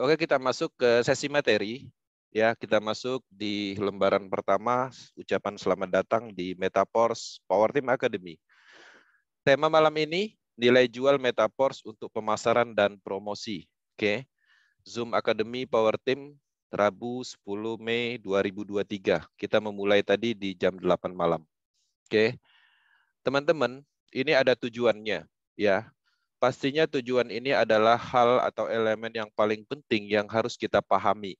Oke, kita masuk ke sesi materi. Ya, kita masuk di lembaran pertama ucapan selamat datang di Metaforce Power Team Academy. Tema malam ini nilai jual Metaforce untuk pemasaran dan promosi. Oke. Zoom Academy Power Team Rabu 10 Mei 2023. Kita memulai tadi di jam 8 malam. Oke. Teman-teman, ini ada tujuannya ya. Pastinya tujuan ini adalah hal atau elemen yang paling penting yang harus kita pahami.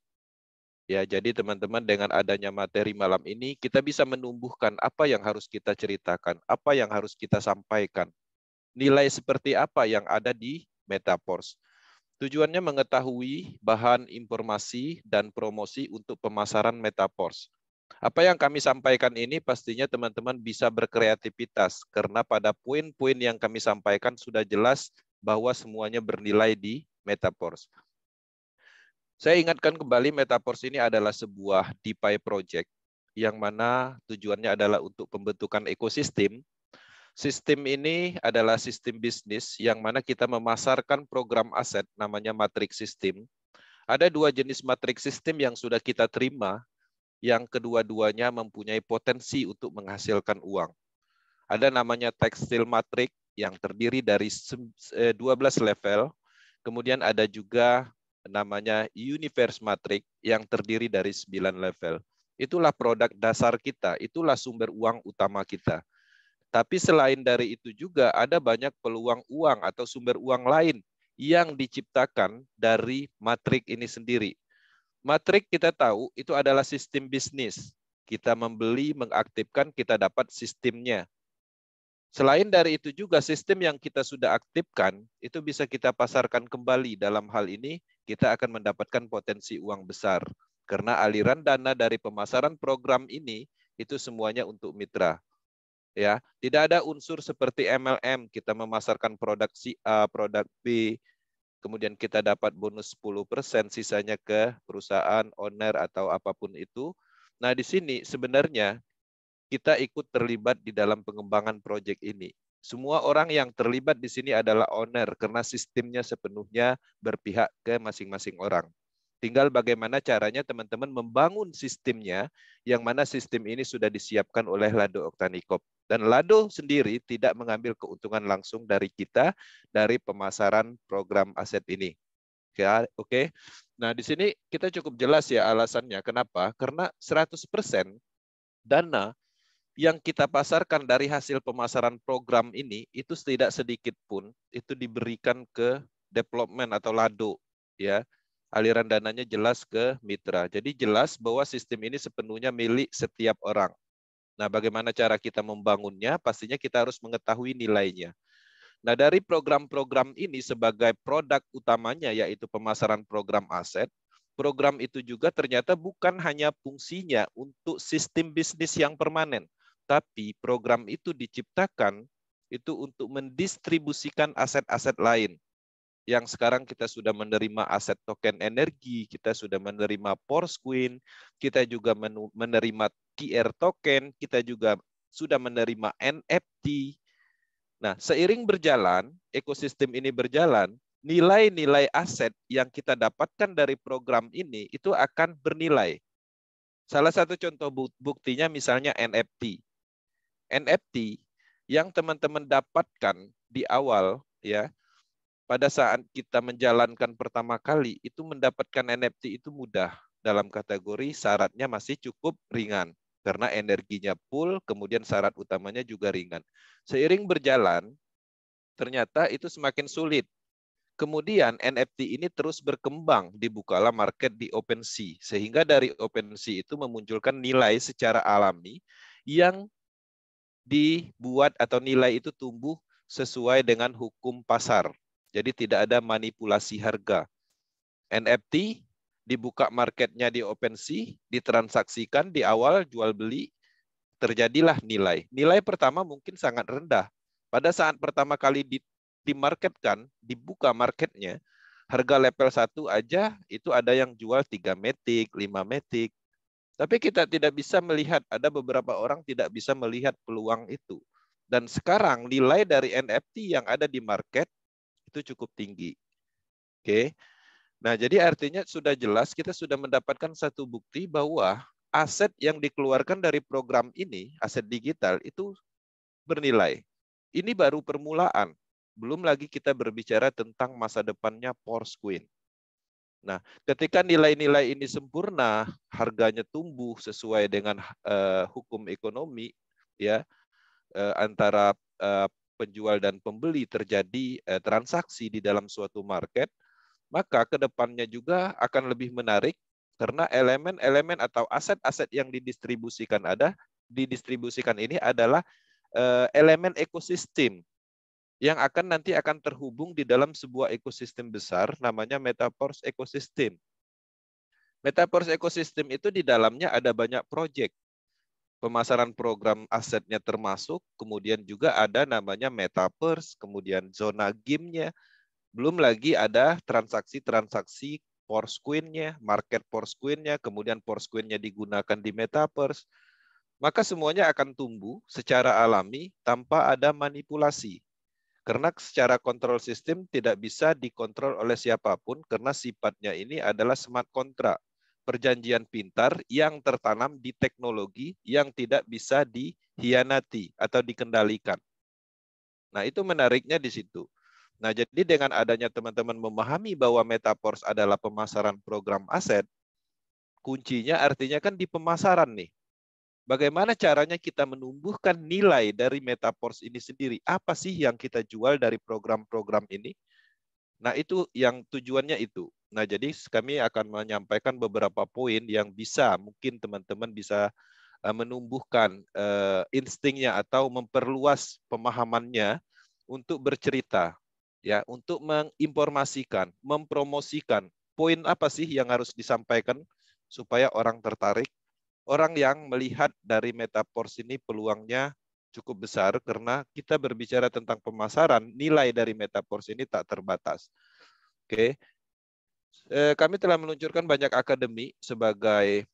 Ya, jadi teman-teman dengan adanya materi malam ini kita bisa menumbuhkan apa yang harus kita ceritakan, apa yang harus kita sampaikan. Nilai seperti apa yang ada di Metaverse. Tujuannya mengetahui bahan informasi dan promosi untuk pemasaran Metaverse. Apa yang kami sampaikan ini pastinya teman-teman bisa berkreativitas karena pada poin-poin yang kami sampaikan sudah jelas bahwa semuanya bernilai di Metaverse. Saya ingatkan kembali Metaverse ini adalah sebuah DeFi project yang mana tujuannya adalah untuk pembentukan ekosistem. Sistem ini adalah sistem bisnis yang mana kita memasarkan program aset namanya matrix system. Ada dua jenis matrix system yang sudah kita terima yang kedua-duanya mempunyai potensi untuk menghasilkan uang. Ada namanya tekstil matrik yang terdiri dari 12 eh, level, kemudian ada juga namanya universe matrik yang terdiri dari 9 level. Itulah produk dasar kita, itulah sumber uang utama kita. Tapi selain dari itu juga ada banyak peluang uang atau sumber uang lain yang diciptakan dari matrik ini sendiri. Matrik kita tahu itu adalah sistem bisnis. Kita membeli, mengaktifkan, kita dapat sistemnya. Selain dari itu juga sistem yang kita sudah aktifkan itu bisa kita pasarkan kembali. Dalam hal ini kita akan mendapatkan potensi uang besar karena aliran dana dari pemasaran program ini itu semuanya untuk mitra. Ya, tidak ada unsur seperti MLM kita memasarkan produk si A, produk B, kemudian kita dapat bonus 10%, sisanya ke perusahaan, owner, atau apapun itu. Nah, di sini sebenarnya kita ikut terlibat di dalam pengembangan proyek ini. Semua orang yang terlibat di sini adalah owner karena sistemnya sepenuhnya berpihak ke masing-masing orang. Tinggal bagaimana caranya teman-teman membangun sistemnya yang mana sistem ini sudah disiapkan oleh Lado Oktanikop. Dan Lado sendiri tidak mengambil keuntungan langsung dari kita dari pemasaran program aset ini. Ya, oke. Okay. Nah, di sini kita cukup jelas ya alasannya. Kenapa? Karena 100% dana yang kita pasarkan dari hasil pemasaran program ini itu tidak sedikit pun itu diberikan ke development atau lado ya aliran dananya jelas ke mitra jadi jelas bahwa sistem ini sepenuhnya milik setiap orang Nah, bagaimana cara kita membangunnya? Pastinya kita harus mengetahui nilainya. Nah, dari program-program ini sebagai produk utamanya yaitu pemasaran program aset, program itu juga ternyata bukan hanya fungsinya untuk sistem bisnis yang permanen, tapi program itu diciptakan itu untuk mendistribusikan aset-aset lain. Yang sekarang kita sudah menerima aset token energi, kita sudah menerima Queen, kita juga menerima QR token, kita juga sudah menerima NFT. Nah, seiring berjalan, ekosistem ini berjalan, nilai-nilai aset yang kita dapatkan dari program ini itu akan bernilai. Salah satu contoh buktinya misalnya NFT. NFT yang teman-teman dapatkan di awal ya pada saat kita menjalankan pertama kali itu mendapatkan NFT itu mudah dalam kategori syaratnya masih cukup ringan karena energinya full, kemudian syarat utamanya juga ringan. Seiring berjalan, ternyata itu semakin sulit. Kemudian NFT ini terus berkembang, dibukalah market di OpenSea. Sehingga dari OpenSea itu memunculkan nilai secara alami yang dibuat atau nilai itu tumbuh sesuai dengan hukum pasar. Jadi tidak ada manipulasi harga. NFT dibuka marketnya di OpenSea, ditransaksikan di awal jual beli, terjadilah nilai. Nilai pertama mungkin sangat rendah. Pada saat pertama kali dimarketkan, dibuka marketnya, harga level 1 aja itu ada yang jual 3 metik, 5 metik. Tapi kita tidak bisa melihat, ada beberapa orang tidak bisa melihat peluang itu. Dan sekarang nilai dari NFT yang ada di market itu cukup tinggi. Oke, okay. Nah, jadi artinya sudah jelas kita sudah mendapatkan satu bukti bahwa aset yang dikeluarkan dari program ini, aset digital itu bernilai. Ini baru permulaan. Belum lagi kita berbicara tentang masa depannya Queen. Nah, ketika nilai-nilai ini sempurna, harganya tumbuh sesuai dengan uh, hukum ekonomi ya uh, antara uh, penjual dan pembeli terjadi uh, transaksi di dalam suatu market, maka kedepannya juga akan lebih menarik karena elemen-elemen atau aset-aset yang didistribusikan ada didistribusikan ini adalah eh, elemen ekosistem yang akan nanti akan terhubung di dalam sebuah ekosistem besar namanya metaverse ekosistem. Metaverse ekosistem itu di dalamnya ada banyak proyek. Pemasaran program asetnya termasuk, kemudian juga ada namanya metaverse, kemudian zona gamenya, nya belum lagi ada transaksi-transaksi queen nya market queen nya kemudian queen nya digunakan di metaverse. Maka semuanya akan tumbuh secara alami tanpa ada manipulasi. Karena secara kontrol sistem tidak bisa dikontrol oleh siapapun karena sifatnya ini adalah smart contract, perjanjian pintar yang tertanam di teknologi yang tidak bisa dihianati atau dikendalikan. Nah, itu menariknya di situ. Nah, jadi dengan adanya teman-teman memahami bahwa Metaverse adalah pemasaran program aset, kuncinya artinya kan di pemasaran nih. Bagaimana caranya kita menumbuhkan nilai dari Metaverse ini sendiri? Apa sih yang kita jual dari program-program ini? Nah, itu yang tujuannya itu. Nah, jadi kami akan menyampaikan beberapa poin yang bisa mungkin teman-teman bisa eh, menumbuhkan eh, instingnya atau memperluas pemahamannya untuk bercerita ya untuk menginformasikan, mempromosikan poin apa sih yang harus disampaikan supaya orang tertarik. Orang yang melihat dari metaverse ini peluangnya cukup besar karena kita berbicara tentang pemasaran, nilai dari metaverse ini tak terbatas. Oke. Eh, kami telah meluncurkan banyak akademi sebagai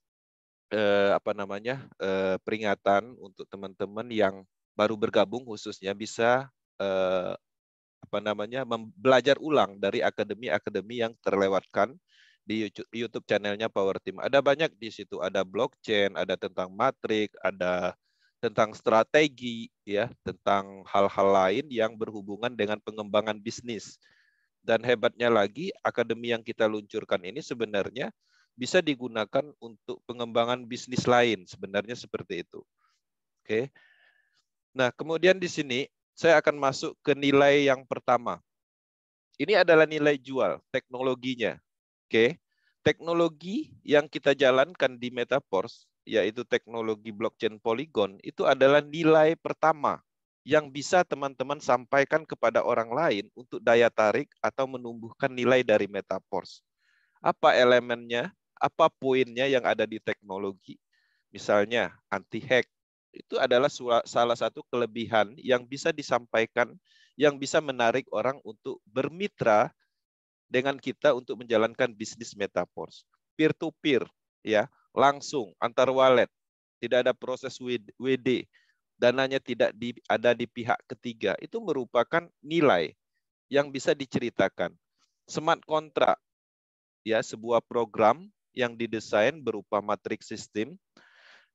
eh, apa namanya? Eh, peringatan untuk teman-teman yang baru bergabung khususnya bisa eh, apa namanya belajar ulang dari akademi-akademi yang terlewatkan di YouTube channelnya Power Team. Ada banyak di situ, ada blockchain, ada tentang matrik, ada tentang strategi, ya, tentang hal-hal lain yang berhubungan dengan pengembangan bisnis. Dan hebatnya lagi, akademi yang kita luncurkan ini sebenarnya bisa digunakan untuk pengembangan bisnis lain, sebenarnya seperti itu. Oke. Nah, kemudian di sini saya akan masuk ke nilai yang pertama. Ini adalah nilai jual teknologinya. Oke. Teknologi yang kita jalankan di Metaverse yaitu teknologi blockchain Polygon itu adalah nilai pertama yang bisa teman-teman sampaikan kepada orang lain untuk daya tarik atau menumbuhkan nilai dari Metaverse. Apa elemennya? Apa poinnya yang ada di teknologi? Misalnya anti hack, itu adalah salah satu kelebihan yang bisa disampaikan, yang bisa menarik orang untuk bermitra dengan kita untuk menjalankan bisnis metaverse. Peer to peer, ya, langsung antar wallet, tidak ada proses WD, dananya tidak di, ada di pihak ketiga. Itu merupakan nilai yang bisa diceritakan. Smart contract ya, sebuah program yang didesain berupa matrix sistem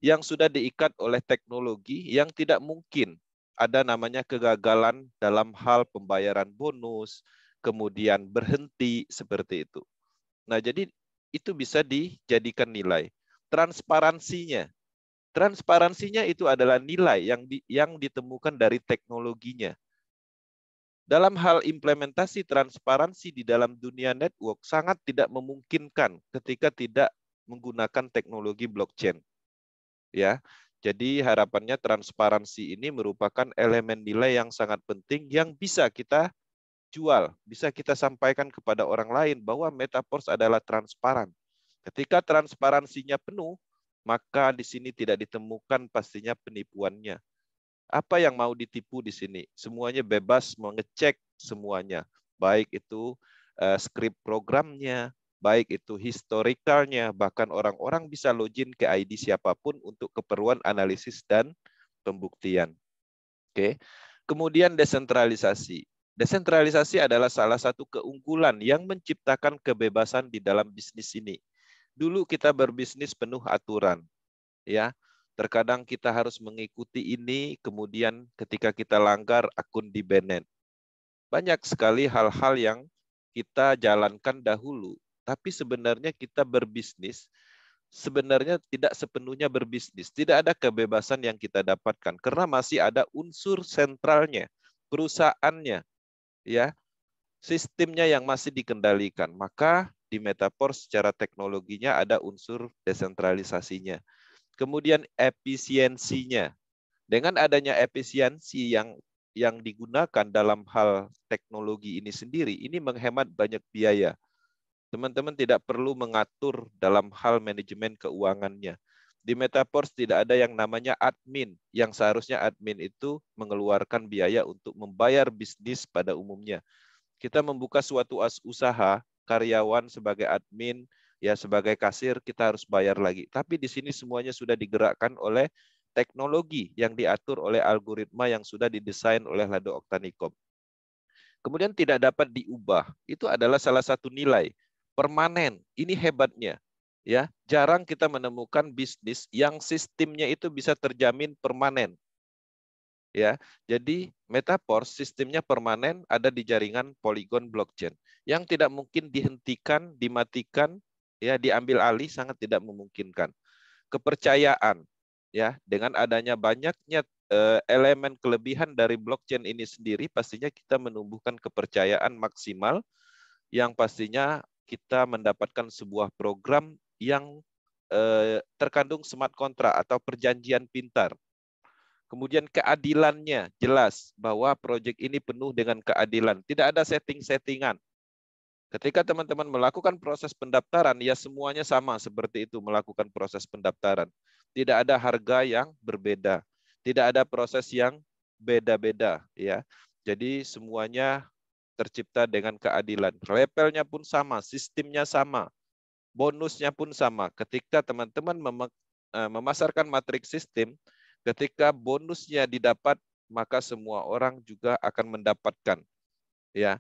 yang sudah diikat oleh teknologi yang tidak mungkin ada namanya kegagalan dalam hal pembayaran bonus, kemudian berhenti seperti itu. Nah, jadi itu bisa dijadikan nilai. Transparansinya. Transparansinya itu adalah nilai yang di, yang ditemukan dari teknologinya. Dalam hal implementasi transparansi di dalam dunia network sangat tidak memungkinkan ketika tidak menggunakan teknologi blockchain ya. Jadi harapannya transparansi ini merupakan elemen nilai yang sangat penting yang bisa kita jual, bisa kita sampaikan kepada orang lain bahwa metaverse adalah transparan. Ketika transparansinya penuh, maka di sini tidak ditemukan pastinya penipuannya. Apa yang mau ditipu di sini? Semuanya bebas mengecek semuanya, baik itu eh, skrip programnya, baik itu historikalnya, bahkan orang-orang bisa login ke ID siapapun untuk keperluan analisis dan pembuktian. Oke. Kemudian desentralisasi. Desentralisasi adalah salah satu keunggulan yang menciptakan kebebasan di dalam bisnis ini. Dulu kita berbisnis penuh aturan, ya. Terkadang kita harus mengikuti ini, kemudian ketika kita langgar akun di banned. Banyak sekali hal-hal yang kita jalankan dahulu tapi sebenarnya kita berbisnis sebenarnya tidak sepenuhnya berbisnis. Tidak ada kebebasan yang kita dapatkan karena masih ada unsur sentralnya, perusahaannya, ya, sistemnya yang masih dikendalikan. Maka di Metafor secara teknologinya ada unsur desentralisasinya. Kemudian efisiensinya. Dengan adanya efisiensi yang yang digunakan dalam hal teknologi ini sendiri, ini menghemat banyak biaya. Teman-teman tidak perlu mengatur dalam hal manajemen keuangannya. Di MetaPors tidak ada yang namanya admin, yang seharusnya admin itu mengeluarkan biaya untuk membayar bisnis pada umumnya. Kita membuka suatu usaha, karyawan sebagai admin, ya sebagai kasir kita harus bayar lagi. Tapi di sini semuanya sudah digerakkan oleh teknologi yang diatur oleh algoritma yang sudah didesain oleh Lado Octanicom. Kemudian tidak dapat diubah. Itu adalah salah satu nilai permanen. Ini hebatnya. Ya, jarang kita menemukan bisnis yang sistemnya itu bisa terjamin permanen. Ya, jadi Metafor sistemnya permanen ada di jaringan Polygon blockchain yang tidak mungkin dihentikan, dimatikan, ya diambil alih sangat tidak memungkinkan. Kepercayaan ya dengan adanya banyaknya eh, elemen kelebihan dari blockchain ini sendiri pastinya kita menumbuhkan kepercayaan maksimal yang pastinya kita mendapatkan sebuah program yang eh, terkandung smart contract atau perjanjian pintar. Kemudian keadilannya jelas bahwa proyek ini penuh dengan keadilan. Tidak ada setting-settingan. Ketika teman-teman melakukan proses pendaftaran, ya semuanya sama seperti itu melakukan proses pendaftaran. Tidak ada harga yang berbeda. Tidak ada proses yang beda-beda. ya. Jadi semuanya tercipta dengan keadilan. Levelnya pun sama, sistemnya sama, bonusnya pun sama. Ketika teman-teman eh, memasarkan matrik sistem, ketika bonusnya didapat, maka semua orang juga akan mendapatkan. Ya.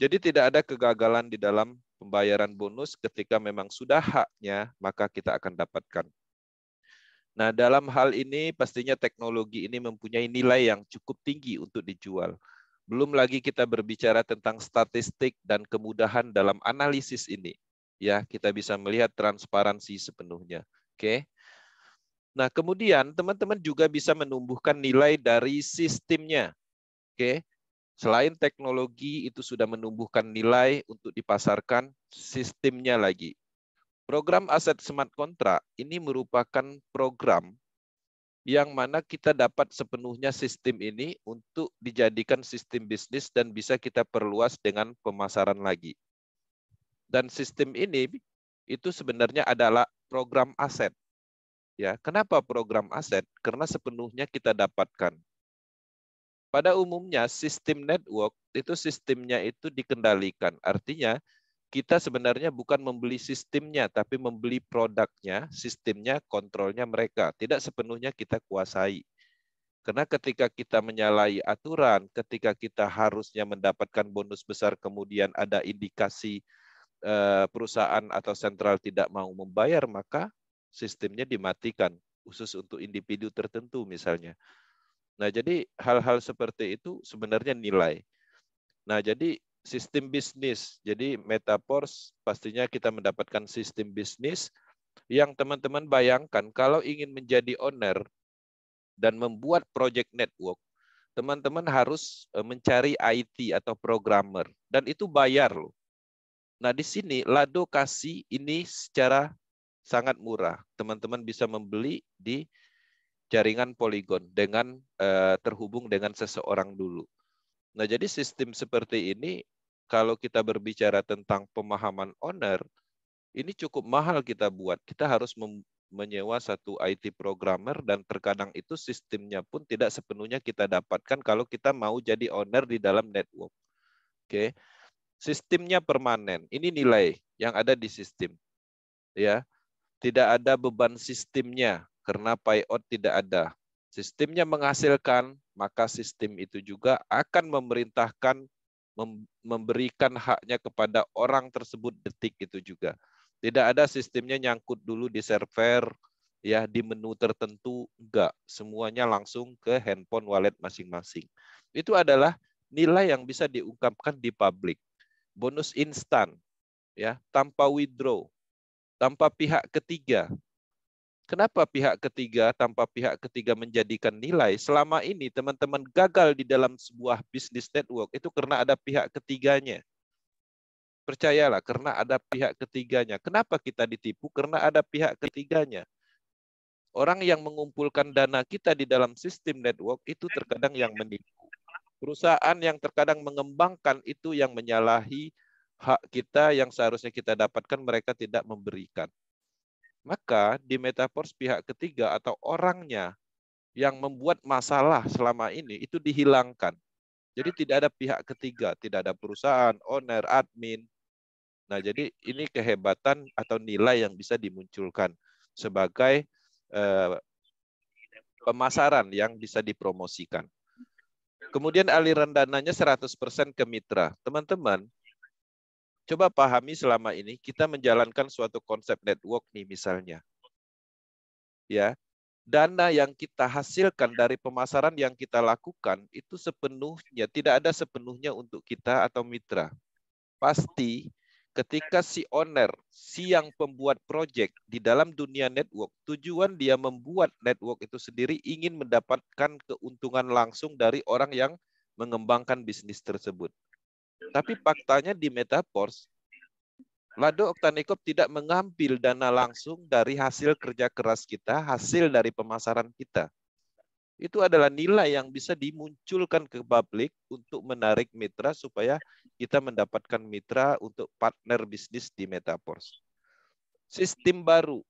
Jadi tidak ada kegagalan di dalam pembayaran bonus ketika memang sudah haknya, maka kita akan dapatkan. Nah, dalam hal ini pastinya teknologi ini mempunyai nilai yang cukup tinggi untuk dijual. Belum lagi kita berbicara tentang statistik dan kemudahan dalam analisis ini. Ya, kita bisa melihat transparansi sepenuhnya. Oke. Nah, kemudian teman-teman juga bisa menumbuhkan nilai dari sistemnya. Oke. Selain teknologi itu sudah menumbuhkan nilai untuk dipasarkan, sistemnya lagi. Program aset smart kontrak ini merupakan program yang mana kita dapat sepenuhnya sistem ini untuk dijadikan sistem bisnis dan bisa kita perluas dengan pemasaran lagi. Dan sistem ini itu sebenarnya adalah program aset. Ya, kenapa program aset? Karena sepenuhnya kita dapatkan. Pada umumnya sistem network itu sistemnya itu dikendalikan. Artinya kita sebenarnya bukan membeli sistemnya, tapi membeli produknya, sistemnya, kontrolnya mereka. Tidak sepenuhnya kita kuasai. Karena ketika kita menyalahi aturan, ketika kita harusnya mendapatkan bonus besar, kemudian ada indikasi eh, perusahaan atau sentral tidak mau membayar, maka sistemnya dimatikan, khusus untuk individu tertentu misalnya. Nah, jadi hal-hal seperti itu sebenarnya nilai. Nah, jadi sistem bisnis. Jadi Metaverse pastinya kita mendapatkan sistem bisnis yang teman-teman bayangkan kalau ingin menjadi owner dan membuat project network, teman-teman harus eh, mencari IT atau programmer dan itu bayar loh. Nah, di sini Lado kasih ini secara sangat murah. Teman-teman bisa membeli di jaringan Polygon dengan eh, terhubung dengan seseorang dulu. Nah, jadi sistem seperti ini kalau kita berbicara tentang pemahaman owner, ini cukup mahal kita buat. Kita harus menyewa satu IT programmer dan terkadang itu sistemnya pun tidak sepenuhnya kita dapatkan kalau kita mau jadi owner di dalam network. Oke. Okay. Sistemnya permanen. Ini nilai yang ada di sistem. Ya. Tidak ada beban sistemnya karena payout tidak ada. Sistemnya menghasilkan, maka sistem itu juga akan memerintahkan memberikan haknya kepada orang tersebut detik itu juga. Tidak ada sistemnya nyangkut dulu di server, ya di menu tertentu, enggak. Semuanya langsung ke handphone wallet masing-masing. Itu adalah nilai yang bisa diungkapkan di publik. Bonus instan, ya tanpa withdraw, tanpa pihak ketiga, Kenapa pihak ketiga tanpa pihak ketiga menjadikan nilai? Selama ini teman-teman gagal di dalam sebuah bisnis network itu karena ada pihak ketiganya. Percayalah, karena ada pihak ketiganya. Kenapa kita ditipu? Karena ada pihak ketiganya. Orang yang mengumpulkan dana kita di dalam sistem network itu terkadang yang menipu. Perusahaan yang terkadang mengembangkan itu yang menyalahi hak kita yang seharusnya kita dapatkan mereka tidak memberikan. Maka di metaverse pihak ketiga atau orangnya yang membuat masalah selama ini itu dihilangkan. Jadi tidak ada pihak ketiga, tidak ada perusahaan, owner, admin. Nah, jadi ini kehebatan atau nilai yang bisa dimunculkan sebagai eh, pemasaran yang bisa dipromosikan. Kemudian aliran dananya 100% ke mitra. Teman-teman, Coba pahami selama ini kita menjalankan suatu konsep network nih misalnya. Ya. Dana yang kita hasilkan dari pemasaran yang kita lakukan itu sepenuhnya tidak ada sepenuhnya untuk kita atau mitra. Pasti ketika si owner, si yang pembuat project di dalam dunia network, tujuan dia membuat network itu sendiri ingin mendapatkan keuntungan langsung dari orang yang mengembangkan bisnis tersebut tapi faktanya di Metapors, Lado Oktanikop tidak mengambil dana langsung dari hasil kerja keras kita, hasil dari pemasaran kita. Itu adalah nilai yang bisa dimunculkan ke publik untuk menarik mitra supaya kita mendapatkan mitra untuk partner bisnis di Metapors. Sistem baru.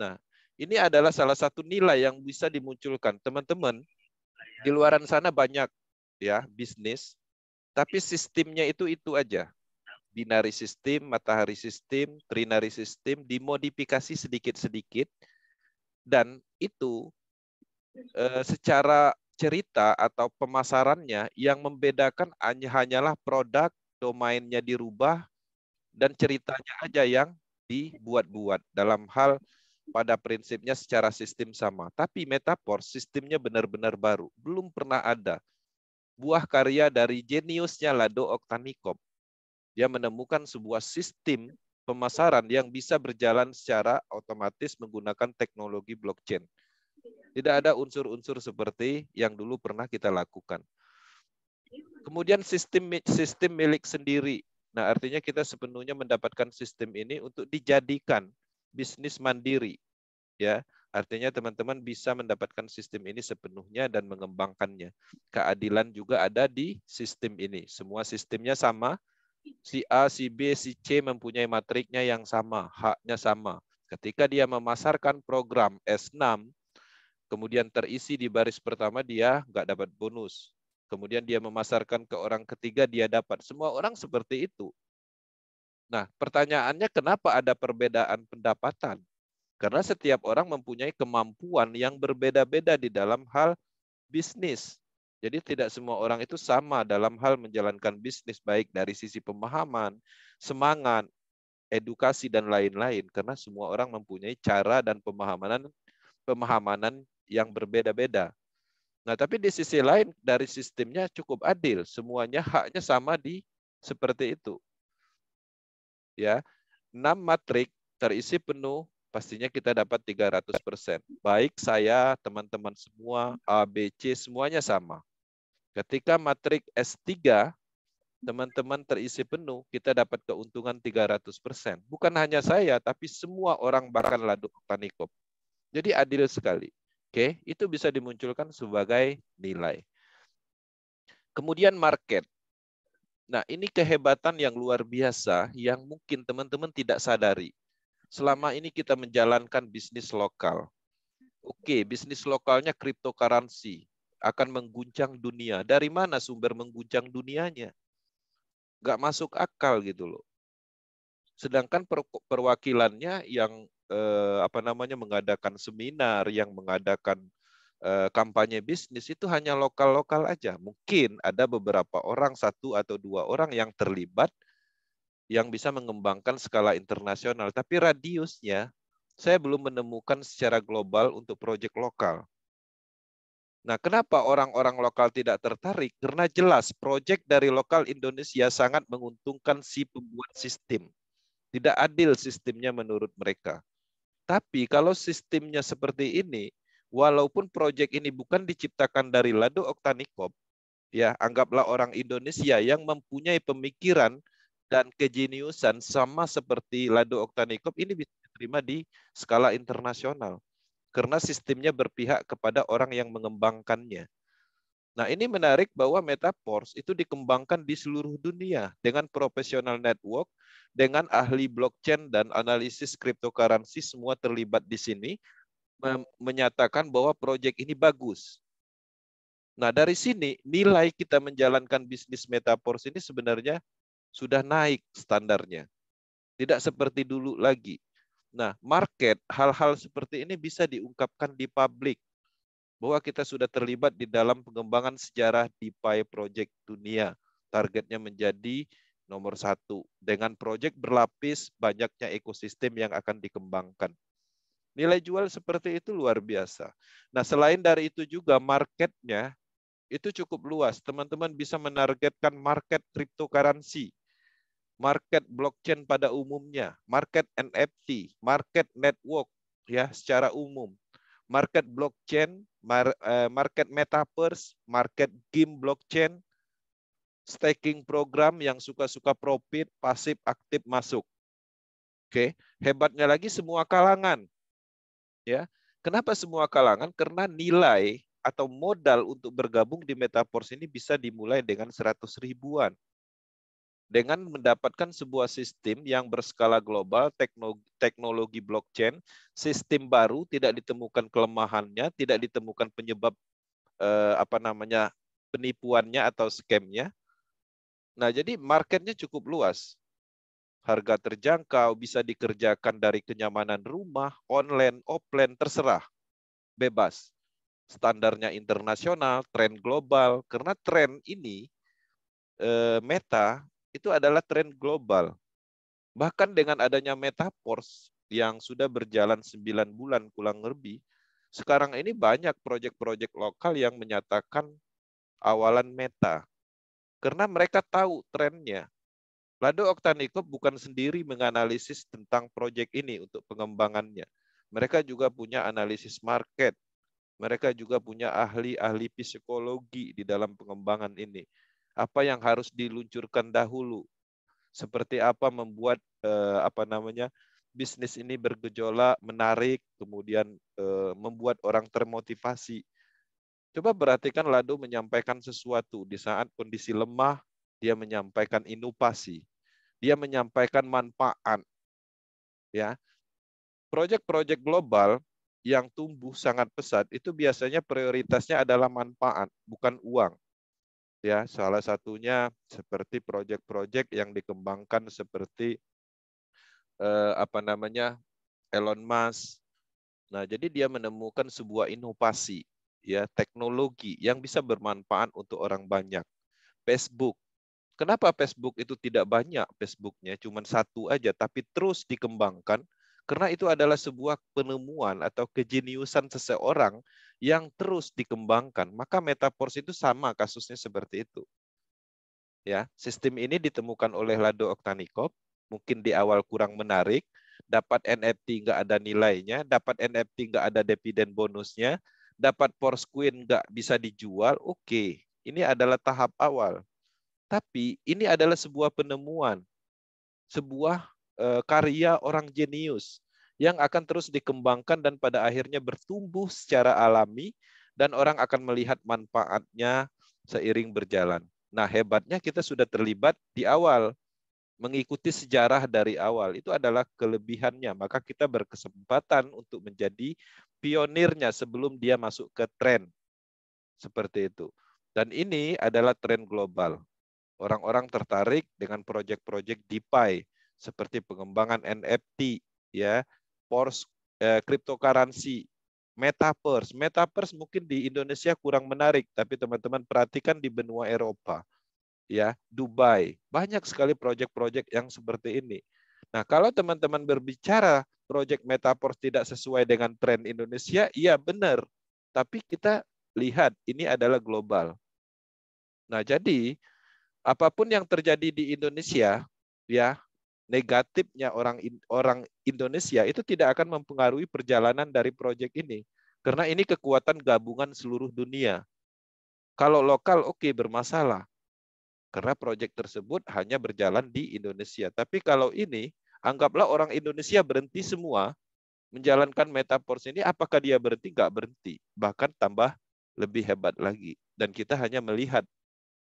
Nah, ini adalah salah satu nilai yang bisa dimunculkan. Teman-teman, di luaran sana banyak ya bisnis tapi sistemnya itu itu aja. Binari sistem, matahari sistem, trinari sistem dimodifikasi sedikit-sedikit dan itu eh, secara cerita atau pemasarannya yang membedakan hanya hanyalah produk domainnya dirubah dan ceritanya aja yang dibuat-buat dalam hal pada prinsipnya secara sistem sama tapi metafor sistemnya benar-benar baru belum pernah ada buah karya dari jeniusnya Lado Oktanikov. Dia menemukan sebuah sistem pemasaran yang bisa berjalan secara otomatis menggunakan teknologi blockchain. Tidak ada unsur-unsur seperti yang dulu pernah kita lakukan. Kemudian sistem sistem milik sendiri. Nah, artinya kita sepenuhnya mendapatkan sistem ini untuk dijadikan bisnis mandiri. Ya. Artinya teman-teman bisa mendapatkan sistem ini sepenuhnya dan mengembangkannya. Keadilan juga ada di sistem ini. Semua sistemnya sama. Si A, si B, si C mempunyai matriknya yang sama, haknya sama. Ketika dia memasarkan program S6, kemudian terisi di baris pertama, dia nggak dapat bonus. Kemudian dia memasarkan ke orang ketiga, dia dapat. Semua orang seperti itu. Nah, pertanyaannya kenapa ada perbedaan pendapatan? Karena setiap orang mempunyai kemampuan yang berbeda-beda di dalam hal bisnis. Jadi tidak semua orang itu sama dalam hal menjalankan bisnis baik dari sisi pemahaman, semangat, edukasi dan lain-lain karena semua orang mempunyai cara dan pemahaman pemahamanan yang berbeda-beda. Nah, tapi di sisi lain dari sistemnya cukup adil, semuanya haknya sama di seperti itu. Ya. 6 matrik terisi penuh pastinya kita dapat 300%. Baik saya, teman-teman semua, A, B, C, semuanya sama. Ketika matriks S3, teman-teman terisi penuh, kita dapat keuntungan 300%. Bukan hanya saya, tapi semua orang bahkan laduk tanikop. Jadi adil sekali. Oke, itu bisa dimunculkan sebagai nilai. Kemudian market. Nah, ini kehebatan yang luar biasa yang mungkin teman-teman tidak sadari selama ini kita menjalankan bisnis lokal. Oke, okay, bisnis lokalnya cryptocurrency akan mengguncang dunia. Dari mana sumber mengguncang dunianya? Gak masuk akal gitu loh. Sedangkan perwakilannya yang eh, apa namanya mengadakan seminar, yang mengadakan eh, kampanye bisnis itu hanya lokal-lokal aja. Mungkin ada beberapa orang, satu atau dua orang yang terlibat, yang bisa mengembangkan skala internasional. Tapi radiusnya saya belum menemukan secara global untuk proyek lokal. Nah, kenapa orang-orang lokal tidak tertarik? Karena jelas proyek dari lokal Indonesia sangat menguntungkan si pembuat sistem. Tidak adil sistemnya menurut mereka. Tapi kalau sistemnya seperti ini, walaupun proyek ini bukan diciptakan dari Lado Oktanikop, ya anggaplah orang Indonesia yang mempunyai pemikiran dan kejeniusan sama seperti Lado Oktanikov ini bisa diterima di skala internasional karena sistemnya berpihak kepada orang yang mengembangkannya. Nah, ini menarik bahwa Metaforce itu dikembangkan di seluruh dunia dengan profesional network, dengan ahli blockchain dan analisis cryptocurrency semua terlibat di sini menyatakan bahwa proyek ini bagus. Nah, dari sini nilai kita menjalankan bisnis Metaforce ini sebenarnya sudah naik standarnya. Tidak hmm. seperti dulu lagi. Nah, market, hal-hal seperti ini bisa diungkapkan di publik bahwa kita sudah terlibat di dalam pengembangan sejarah DeFi Project dunia. Targetnya menjadi nomor satu. Dengan proyek berlapis, banyaknya ekosistem yang akan dikembangkan. Nilai jual seperti itu luar biasa. Nah, selain dari itu juga marketnya itu cukup luas. Teman-teman bisa menargetkan market cryptocurrency market blockchain pada umumnya, market NFT, market network ya secara umum, market blockchain, eh, market metaverse, market game blockchain, staking program yang suka-suka profit, pasif, aktif masuk. Oke, hebatnya lagi semua kalangan. Ya. Kenapa semua kalangan? Karena nilai atau modal untuk bergabung di metaverse ini bisa dimulai dengan 100 ribuan dengan mendapatkan sebuah sistem yang berskala global, teknologi, blockchain, sistem baru tidak ditemukan kelemahannya, tidak ditemukan penyebab eh, apa namanya penipuannya atau scamnya. Nah, jadi marketnya cukup luas. Harga terjangkau, bisa dikerjakan dari kenyamanan rumah, online, offline, terserah. Bebas. Standarnya internasional, tren global. Karena tren ini eh, Meta itu adalah tren global. Bahkan dengan adanya Metaverse yang sudah berjalan 9 bulan kurang lebih, sekarang ini banyak proyek-proyek lokal yang menyatakan awalan Meta. Karena mereka tahu trennya. Lado Octanico bukan sendiri menganalisis tentang proyek ini untuk pengembangannya. Mereka juga punya analisis market. Mereka juga punya ahli-ahli psikologi di dalam pengembangan ini apa yang harus diluncurkan dahulu, seperti apa membuat eh, apa namanya bisnis ini bergejolak, menarik, kemudian eh, membuat orang termotivasi. Coba perhatikan Lado menyampaikan sesuatu di saat kondisi lemah, dia menyampaikan inovasi, dia menyampaikan manfaat. Ya, proyek-proyek global yang tumbuh sangat pesat itu biasanya prioritasnya adalah manfaat, bukan uang ya salah satunya seperti proyek-proyek yang dikembangkan seperti eh, apa namanya Elon Musk. Nah, jadi dia menemukan sebuah inovasi ya teknologi yang bisa bermanfaat untuk orang banyak. Facebook. Kenapa Facebook itu tidak banyak Facebooknya, cuma satu aja, tapi terus dikembangkan karena itu adalah sebuah penemuan atau kejeniusan seseorang yang terus dikembangkan. Maka metaporsi itu sama kasusnya seperti itu. Ya, sistem ini ditemukan oleh Lado Oktanikov, mungkin di awal kurang menarik, dapat NFT nggak ada nilainya, dapat NFT nggak ada dividen bonusnya, dapat Porsche Queen nggak bisa dijual, oke. Okay. Ini adalah tahap awal. Tapi ini adalah sebuah penemuan, sebuah Eh, karya orang jenius yang akan terus dikembangkan dan pada akhirnya bertumbuh secara alami dan orang akan melihat manfaatnya seiring berjalan. Nah, hebatnya kita sudah terlibat di awal mengikuti sejarah dari awal itu adalah kelebihannya. Maka kita berkesempatan untuk menjadi pionirnya sebelum dia masuk ke tren. Seperti itu. Dan ini adalah tren global. Orang-orang tertarik dengan proyek-proyek DeFi seperti pengembangan NFT, ya, pors eh, cryptocurrency, metaverse. Metaverse mungkin di Indonesia kurang menarik, tapi teman-teman perhatikan di benua Eropa, ya, Dubai, banyak sekali proyek-proyek yang seperti ini. Nah, kalau teman-teman berbicara proyek metaverse tidak sesuai dengan tren Indonesia, iya benar. Tapi kita lihat ini adalah global. Nah, jadi apapun yang terjadi di Indonesia, ya negatifnya orang orang Indonesia itu tidak akan mempengaruhi perjalanan dari proyek ini karena ini kekuatan gabungan seluruh dunia. Kalau lokal oke okay, bermasalah karena proyek tersebut hanya berjalan di Indonesia. Tapi kalau ini anggaplah orang Indonesia berhenti semua menjalankan metaverse ini apakah dia berhenti? Enggak berhenti, bahkan tambah lebih hebat lagi dan kita hanya melihat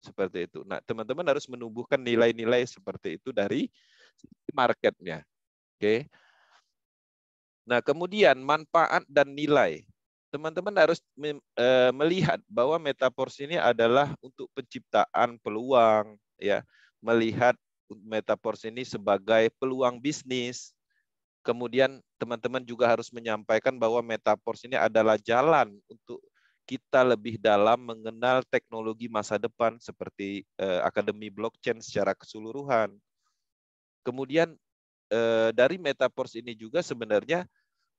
seperti itu. Nah, teman-teman harus menumbuhkan nilai-nilai seperti itu dari marketnya. Oke. Okay. Nah, kemudian manfaat dan nilai. Teman-teman harus eh, melihat bahwa metaverse ini adalah untuk penciptaan peluang, ya, melihat metaverse ini sebagai peluang bisnis. Kemudian teman-teman juga harus menyampaikan bahwa metaverse ini adalah jalan untuk kita lebih dalam mengenal teknologi masa depan seperti eh, akademi blockchain secara keseluruhan. Kemudian eh, dari metaverse ini juga sebenarnya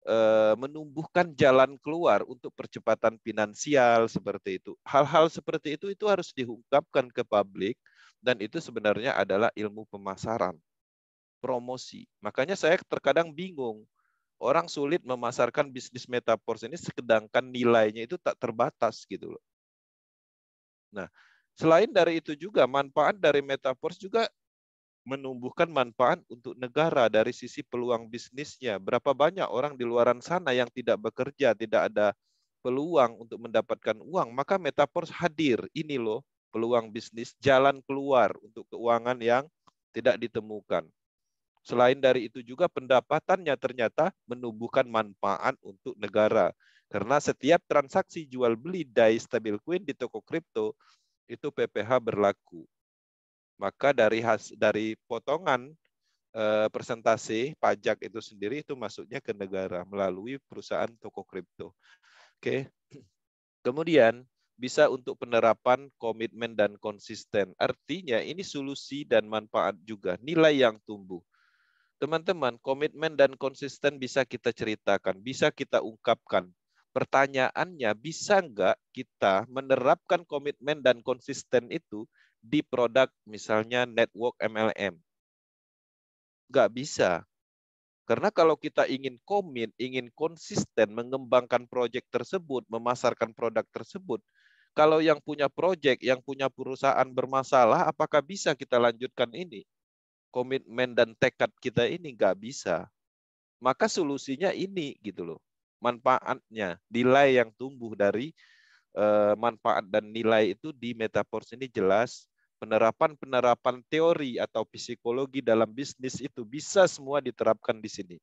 eh, menumbuhkan jalan keluar untuk percepatan finansial seperti itu. Hal-hal seperti itu itu harus diungkapkan ke publik dan itu sebenarnya adalah ilmu pemasaran, promosi. Makanya saya terkadang bingung orang sulit memasarkan bisnis metaverse ini sedangkan nilainya itu tak terbatas gitu loh. Nah, selain dari itu juga manfaat dari metaverse juga menumbuhkan manfaat untuk negara dari sisi peluang bisnisnya. Berapa banyak orang di luar sana yang tidak bekerja, tidak ada peluang untuk mendapatkan uang, maka Metaverse hadir. Ini loh peluang bisnis, jalan keluar untuk keuangan yang tidak ditemukan. Selain dari itu juga pendapatannya ternyata menumbuhkan manfaat untuk negara. Karena setiap transaksi jual beli DAI stablecoin di toko kripto itu PPH berlaku. Maka dari has, dari potongan e, eh, presentasi pajak itu sendiri itu masuknya ke negara melalui perusahaan toko kripto. Oke. Kemudian bisa untuk penerapan komitmen dan konsisten. Artinya ini solusi dan manfaat juga, nilai yang tumbuh. Teman-teman, komitmen dan konsisten bisa kita ceritakan, bisa kita ungkapkan. Pertanyaannya, bisa enggak kita menerapkan komitmen dan konsisten itu di produk misalnya network MLM. gak bisa. Karena kalau kita ingin komit, ingin konsisten mengembangkan proyek tersebut, memasarkan produk tersebut, kalau yang punya proyek, yang punya perusahaan bermasalah, apakah bisa kita lanjutkan ini? Komitmen dan tekad kita ini nggak bisa. Maka solusinya ini gitu loh. Manfaatnya, nilai yang tumbuh dari eh, manfaat dan nilai itu di metaverse ini jelas penerapan-penerapan teori atau psikologi dalam bisnis itu bisa semua diterapkan di sini.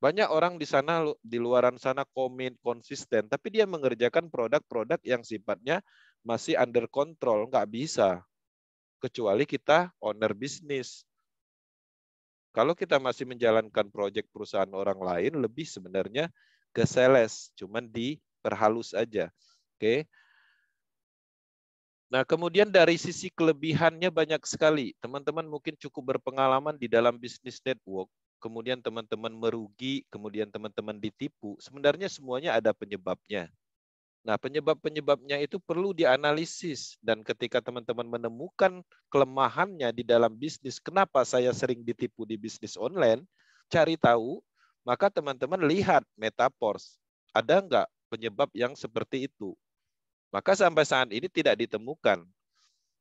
Banyak orang di sana di luaran sana komit konsisten, tapi dia mengerjakan produk-produk yang sifatnya masih under control, nggak bisa. Kecuali kita owner bisnis. Kalau kita masih menjalankan proyek perusahaan orang lain, lebih sebenarnya ke sales, cuman diperhalus aja. Oke. Okay Nah, kemudian dari sisi kelebihannya banyak sekali. Teman-teman mungkin cukup berpengalaman di dalam bisnis network, kemudian teman-teman merugi, kemudian teman-teman ditipu. Sebenarnya semuanya ada penyebabnya. Nah, penyebab-penyebabnya itu perlu dianalisis dan ketika teman-teman menemukan kelemahannya di dalam bisnis, kenapa saya sering ditipu di bisnis online, cari tahu, maka teman-teman lihat metaphors. Ada nggak penyebab yang seperti itu? Maka sampai saat ini tidak ditemukan.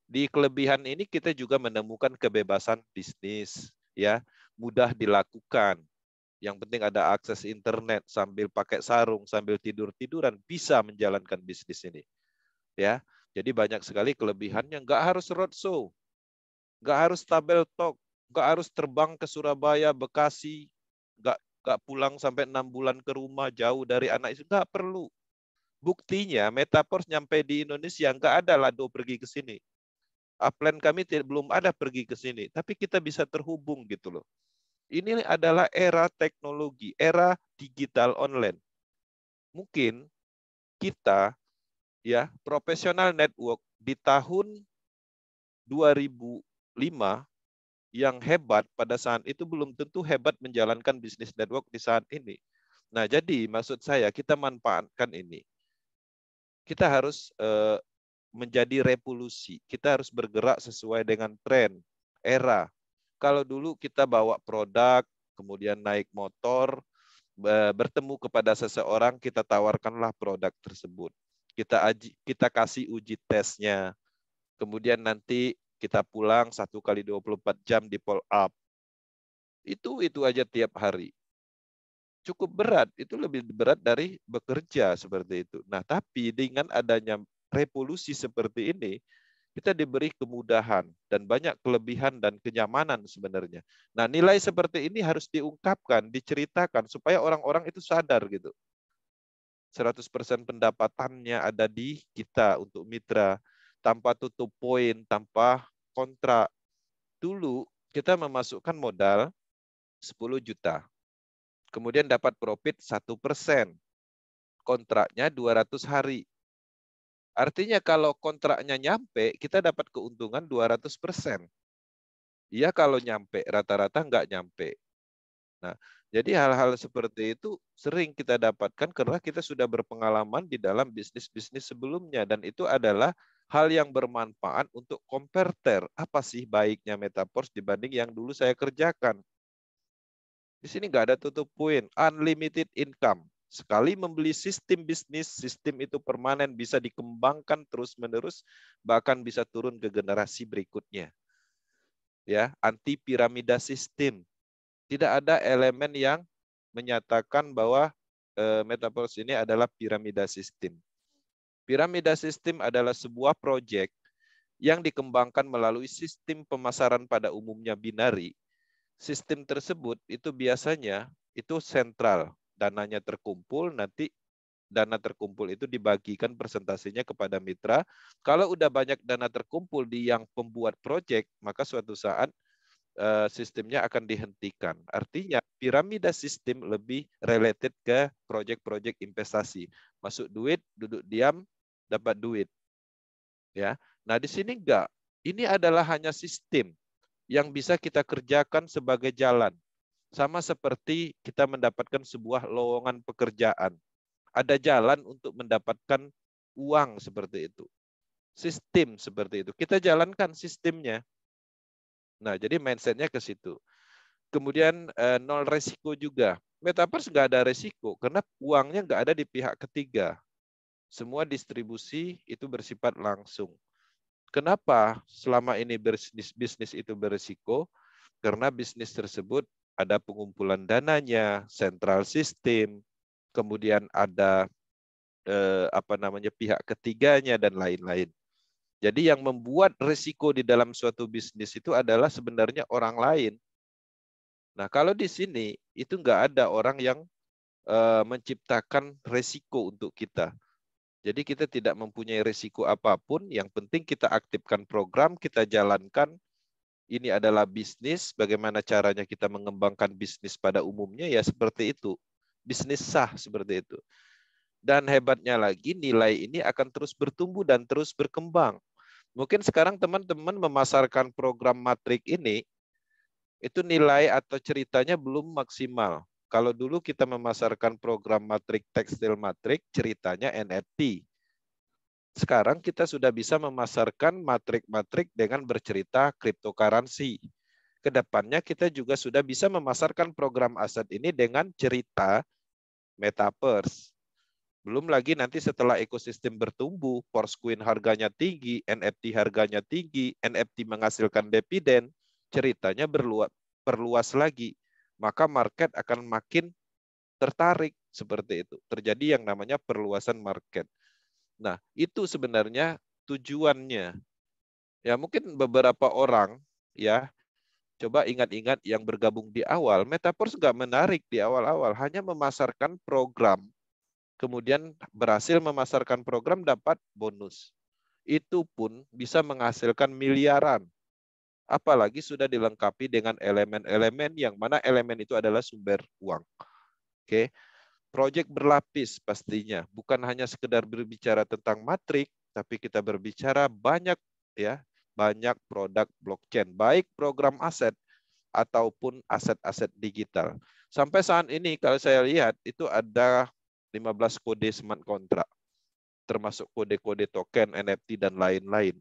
Di kelebihan ini kita juga menemukan kebebasan bisnis, ya mudah dilakukan. Yang penting ada akses internet sambil pakai sarung, sambil tidur-tiduran bisa menjalankan bisnis ini. Ya. Jadi banyak sekali kelebihannya nggak harus roadshow, nggak harus tabel talk, nggak harus terbang ke Surabaya, Bekasi, nggak nggak pulang sampai enam bulan ke rumah jauh dari anak itu nggak perlu. Buktinya Metaverse nyampe di Indonesia, nggak ada Lado pergi ke sini. Upline ah, kami belum ada pergi ke sini, tapi kita bisa terhubung gitu loh. Ini adalah era teknologi, era digital online. Mungkin kita ya profesional network di tahun 2005 yang hebat pada saat itu belum tentu hebat menjalankan bisnis network di saat ini. Nah, jadi maksud saya kita manfaatkan ini kita harus uh, menjadi revolusi. Kita harus bergerak sesuai dengan tren era. Kalau dulu kita bawa produk, kemudian naik motor, bertemu kepada seseorang, kita tawarkanlah produk tersebut. Kita aji, kita kasih uji tesnya. Kemudian nanti kita pulang satu kali 24 jam di pull up. Itu itu aja tiap hari cukup berat, itu lebih berat dari bekerja seperti itu. Nah, tapi dengan adanya revolusi seperti ini, kita diberi kemudahan dan banyak kelebihan dan kenyamanan sebenarnya. Nah, nilai seperti ini harus diungkapkan, diceritakan supaya orang-orang itu sadar gitu. 100% pendapatannya ada di kita untuk mitra tanpa tutup poin, tanpa kontrak. Dulu kita memasukkan modal 10 juta. Kemudian dapat profit 1%. Kontraknya 200 hari. Artinya kalau kontraknya nyampe, kita dapat keuntungan 200%. Iya kalau nyampe, rata-rata nggak nyampe. Nah, jadi hal-hal seperti itu sering kita dapatkan karena kita sudah berpengalaman di dalam bisnis-bisnis sebelumnya dan itu adalah hal yang bermanfaat untuk komperter. Apa sih baiknya Metaverse dibanding yang dulu saya kerjakan? Di sini nggak ada tutup poin. Unlimited income. Sekali membeli sistem bisnis, sistem itu permanen, bisa dikembangkan terus-menerus, bahkan bisa turun ke generasi berikutnya. Ya, anti piramida sistem. Tidak ada elemen yang menyatakan bahwa e, metaverse ini adalah piramida sistem. Piramida sistem adalah sebuah proyek yang dikembangkan melalui sistem pemasaran pada umumnya binari sistem tersebut itu biasanya itu sentral dananya terkumpul nanti dana terkumpul itu dibagikan persentasenya kepada mitra. Kalau udah banyak dana terkumpul di yang pembuat proyek, maka suatu saat eh, sistemnya akan dihentikan. Artinya piramida sistem lebih related ke proyek-proyek investasi. Masuk duit, duduk diam, dapat duit. Ya. Nah, di sini enggak. Ini adalah hanya sistem yang bisa kita kerjakan sebagai jalan. Sama seperti kita mendapatkan sebuah lowongan pekerjaan. Ada jalan untuk mendapatkan uang seperti itu. Sistem seperti itu. Kita jalankan sistemnya. Nah, jadi mindsetnya ke situ. Kemudian eh, nol resiko juga. Metaverse nggak ada resiko karena uangnya nggak ada di pihak ketiga. Semua distribusi itu bersifat langsung. Kenapa selama ini bisnis-bisnis itu berisiko? Karena bisnis tersebut ada pengumpulan dananya, sentral sistem, kemudian ada eh, apa namanya pihak ketiganya dan lain-lain. Jadi yang membuat risiko di dalam suatu bisnis itu adalah sebenarnya orang lain. Nah kalau di sini itu nggak ada orang yang eh, menciptakan risiko untuk kita. Jadi kita tidak mempunyai risiko apapun, yang penting kita aktifkan program, kita jalankan. Ini adalah bisnis, bagaimana caranya kita mengembangkan bisnis pada umumnya ya seperti itu. Bisnis sah seperti itu. Dan hebatnya lagi nilai ini akan terus bertumbuh dan terus berkembang. Mungkin sekarang teman-teman memasarkan program matrik ini, itu nilai atau ceritanya belum maksimal. Kalau dulu kita memasarkan program matrik tekstil matrik, ceritanya NFT. Sekarang kita sudah bisa memasarkan matrik-matrik dengan bercerita cryptocurrency. Kedepannya kita juga sudah bisa memasarkan program aset ini dengan cerita metaverse. Belum lagi nanti setelah ekosistem bertumbuh, Queen harganya tinggi, NFT harganya tinggi, NFT menghasilkan dividen, ceritanya berluas berluas lagi maka market akan makin tertarik seperti itu. Terjadi yang namanya perluasan market. Nah, itu sebenarnya tujuannya. Ya, mungkin beberapa orang ya coba ingat-ingat yang bergabung di awal, Metaverse nggak menarik di awal-awal, hanya memasarkan program. Kemudian berhasil memasarkan program dapat bonus. Itu pun bisa menghasilkan miliaran apalagi sudah dilengkapi dengan elemen-elemen yang mana elemen itu adalah sumber uang. Oke. Proyek berlapis pastinya, bukan hanya sekedar berbicara tentang matrik, tapi kita berbicara banyak ya, banyak produk blockchain, baik program aset ataupun aset-aset digital. Sampai saat ini kalau saya lihat itu ada 15 kode smart contract termasuk kode-kode token, NFT dan lain-lain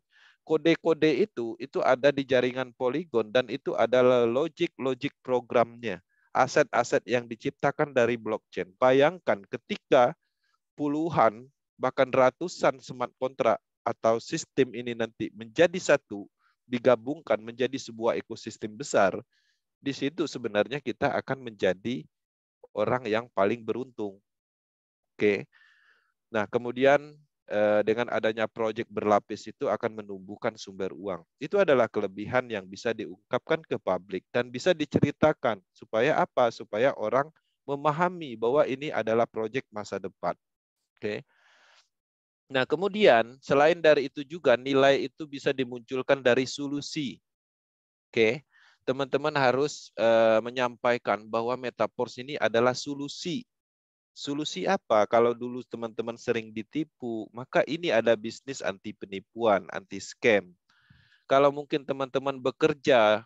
kode-kode itu itu ada di jaringan poligon dan itu adalah logic logic programnya, aset-aset yang diciptakan dari blockchain. Bayangkan ketika puluhan bahkan ratusan smart kontrak atau sistem ini nanti menjadi satu, digabungkan menjadi sebuah ekosistem besar, di situ sebenarnya kita akan menjadi orang yang paling beruntung. Oke. Nah, kemudian Eh, dengan adanya proyek berlapis itu akan menumbuhkan sumber uang. Itu adalah kelebihan yang bisa diungkapkan ke publik dan bisa diceritakan supaya apa? Supaya orang memahami bahwa ini adalah proyek masa depan. Oke. Okay. Nah, kemudian selain dari itu juga nilai itu bisa dimunculkan dari solusi. Oke. Okay. Teman-teman harus uh, menyampaikan bahwa metaverse ini adalah solusi solusi apa? Kalau dulu teman-teman sering ditipu, maka ini ada bisnis anti penipuan, anti scam. Kalau mungkin teman-teman bekerja,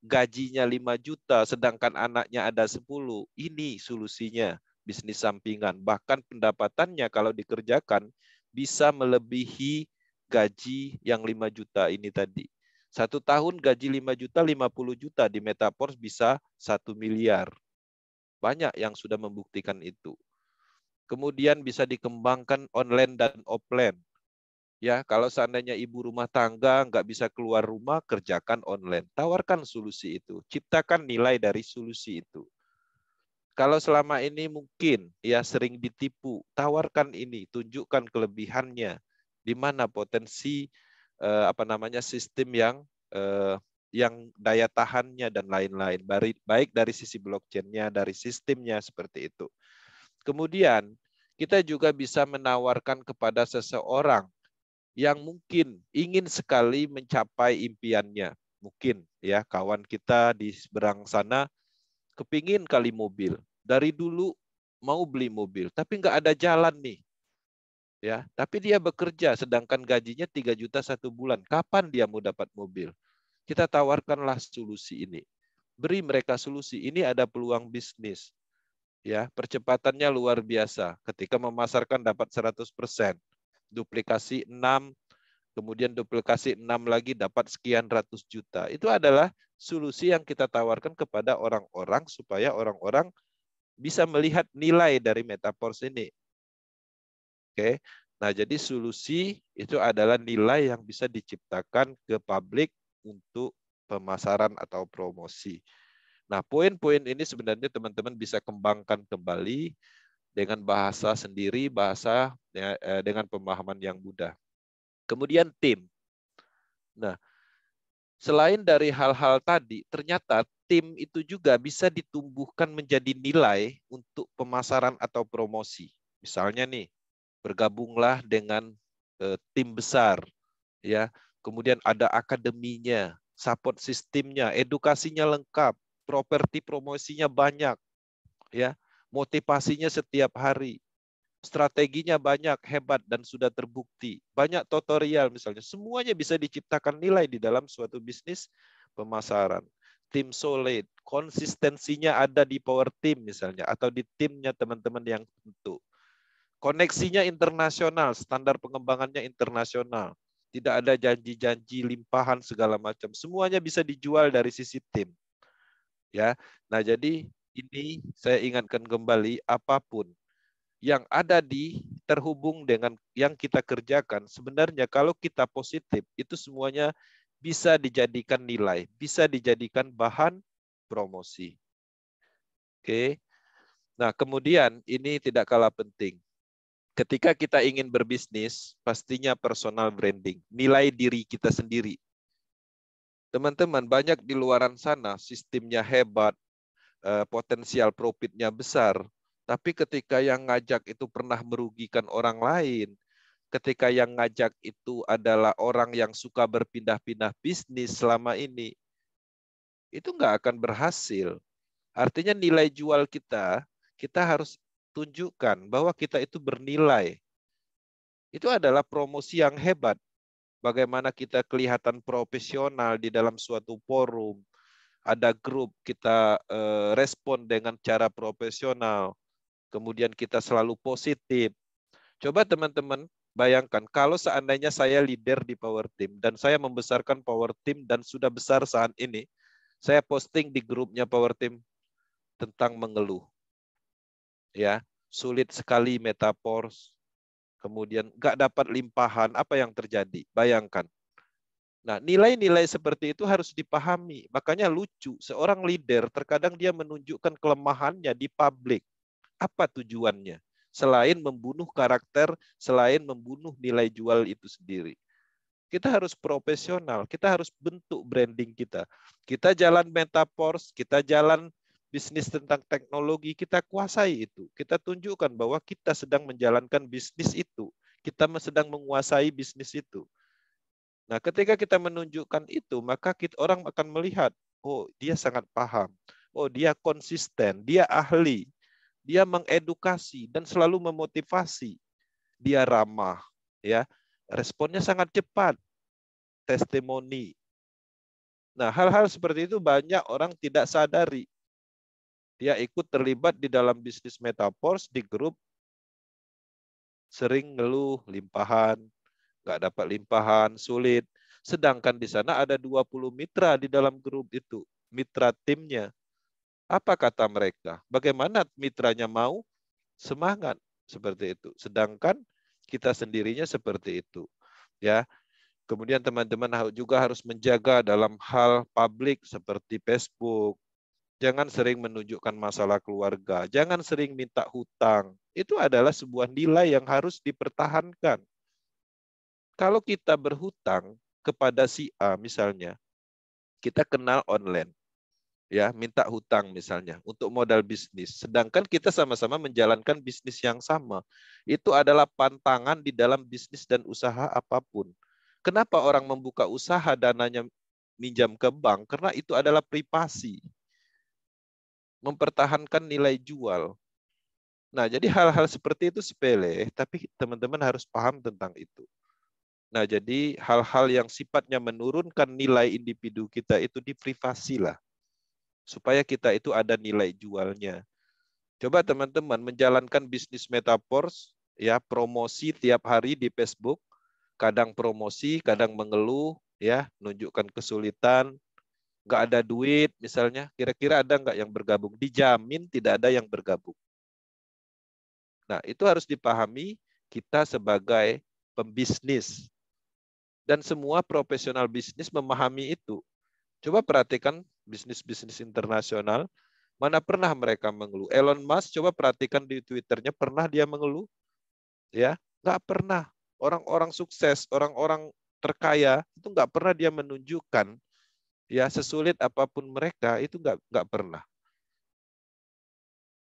gajinya 5 juta, sedangkan anaknya ada 10, ini solusinya bisnis sampingan. Bahkan pendapatannya kalau dikerjakan bisa melebihi gaji yang 5 juta ini tadi. Satu tahun gaji 5 juta, 50 juta di Metaforce bisa satu miliar. Banyak yang sudah membuktikan itu. Kemudian bisa dikembangkan online dan offline. Ya, kalau seandainya ibu rumah tangga nggak bisa keluar rumah, kerjakan online. Tawarkan solusi itu. Ciptakan nilai dari solusi itu. Kalau selama ini mungkin ya sering ditipu, tawarkan ini, tunjukkan kelebihannya, di mana potensi eh, apa namanya sistem yang eh, yang daya tahannya dan lain-lain baik dari sisi blockchain-nya, dari sistemnya seperti itu kemudian kita juga bisa menawarkan kepada seseorang yang mungkin ingin sekali mencapai impiannya mungkin ya kawan kita di seberang sana kepingin kali mobil dari dulu mau beli mobil tapi nggak ada jalan nih ya tapi dia bekerja sedangkan gajinya 3 juta satu bulan kapan dia mau dapat mobil kita tawarkanlah solusi ini. Beri mereka solusi. Ini ada peluang bisnis. Ya, percepatannya luar biasa. Ketika memasarkan dapat 100%. Duplikasi 6, kemudian duplikasi 6 lagi dapat sekian ratus juta. Itu adalah solusi yang kita tawarkan kepada orang-orang supaya orang-orang bisa melihat nilai dari metaverse ini. Oke. Nah, jadi solusi itu adalah nilai yang bisa diciptakan ke publik untuk pemasaran atau promosi. Nah, poin-poin ini sebenarnya teman-teman bisa kembangkan kembali dengan bahasa sendiri, bahasa ya, eh, dengan pemahaman yang mudah. Kemudian tim. Nah, selain dari hal-hal tadi, ternyata tim itu juga bisa ditumbuhkan menjadi nilai untuk pemasaran atau promosi. Misalnya nih, bergabunglah dengan eh, tim besar ya kemudian ada akademinya, support sistemnya, edukasinya lengkap, properti promosinya banyak, ya, motivasinya setiap hari, strateginya banyak, hebat dan sudah terbukti, banyak tutorial misalnya, semuanya bisa diciptakan nilai di dalam suatu bisnis pemasaran. Tim solid, konsistensinya ada di power team misalnya, atau di timnya teman-teman yang tentu. Koneksinya internasional, standar pengembangannya internasional tidak ada janji-janji limpahan segala macam. Semuanya bisa dijual dari sisi tim. Ya. Nah, jadi ini saya ingatkan kembali apapun yang ada di terhubung dengan yang kita kerjakan sebenarnya kalau kita positif itu semuanya bisa dijadikan nilai, bisa dijadikan bahan promosi. Oke. Nah, kemudian ini tidak kalah penting ketika kita ingin berbisnis, pastinya personal branding, nilai diri kita sendiri. Teman-teman, banyak di luaran sana sistemnya hebat, eh, potensial profitnya besar, tapi ketika yang ngajak itu pernah merugikan orang lain, ketika yang ngajak itu adalah orang yang suka berpindah-pindah bisnis selama ini, itu nggak akan berhasil. Artinya nilai jual kita, kita harus tunjukkan bahwa kita itu bernilai. Itu adalah promosi yang hebat. Bagaimana kita kelihatan profesional di dalam suatu forum, ada grup kita eh, respon dengan cara profesional. Kemudian kita selalu positif. Coba teman-teman bayangkan kalau seandainya saya leader di power team dan saya membesarkan power team dan sudah besar saat ini, saya posting di grupnya power team tentang mengeluh ya sulit sekali metafor, kemudian nggak dapat limpahan, apa yang terjadi? Bayangkan. Nah, nilai-nilai seperti itu harus dipahami. Makanya lucu, seorang leader terkadang dia menunjukkan kelemahannya di publik. Apa tujuannya? Selain membunuh karakter, selain membunuh nilai jual itu sendiri. Kita harus profesional, kita harus bentuk branding kita. Kita jalan metaphors, kita jalan bisnis tentang teknologi, kita kuasai itu. Kita tunjukkan bahwa kita sedang menjalankan bisnis itu. Kita sedang menguasai bisnis itu. Nah, ketika kita menunjukkan itu, maka kita, orang akan melihat, oh, dia sangat paham. Oh, dia konsisten, dia ahli. Dia mengedukasi dan selalu memotivasi. Dia ramah, ya. Responnya sangat cepat. Testimoni. Nah, hal-hal seperti itu banyak orang tidak sadari dia ikut terlibat di dalam bisnis metaverse di grup sering ngeluh, limpahan, nggak dapat limpahan, sulit. Sedangkan di sana ada 20 mitra di dalam grup itu, mitra timnya. Apa kata mereka? Bagaimana mitranya mau? Semangat seperti itu. Sedangkan kita sendirinya seperti itu. Ya. Kemudian teman-teman juga harus menjaga dalam hal publik seperti Facebook, Jangan sering menunjukkan masalah keluarga. Jangan sering minta hutang. Itu adalah sebuah nilai yang harus dipertahankan. Kalau kita berhutang kepada si A misalnya, kita kenal online. Ya, minta hutang misalnya untuk modal bisnis. Sedangkan kita sama-sama menjalankan bisnis yang sama. Itu adalah pantangan di dalam bisnis dan usaha apapun. Kenapa orang membuka usaha dananya minjam ke bank? Karena itu adalah privasi mempertahankan nilai jual. Nah, jadi hal-hal seperti itu sepele, tapi teman-teman harus paham tentang itu. Nah, jadi hal-hal yang sifatnya menurunkan nilai individu kita itu lah, Supaya kita itu ada nilai jualnya. Coba teman-teman menjalankan bisnis metaverse, ya promosi tiap hari di Facebook, kadang promosi, kadang mengeluh, ya nunjukkan kesulitan, nggak ada duit misalnya, kira-kira ada nggak yang bergabung? Dijamin tidak ada yang bergabung. Nah, itu harus dipahami kita sebagai pembisnis. Dan semua profesional bisnis memahami itu. Coba perhatikan bisnis-bisnis internasional, mana pernah mereka mengeluh. Elon Musk, coba perhatikan di Twitternya, pernah dia mengeluh? Ya, nggak pernah. Orang-orang sukses, orang-orang terkaya, itu nggak pernah dia menunjukkan ya sesulit apapun mereka itu nggak nggak pernah.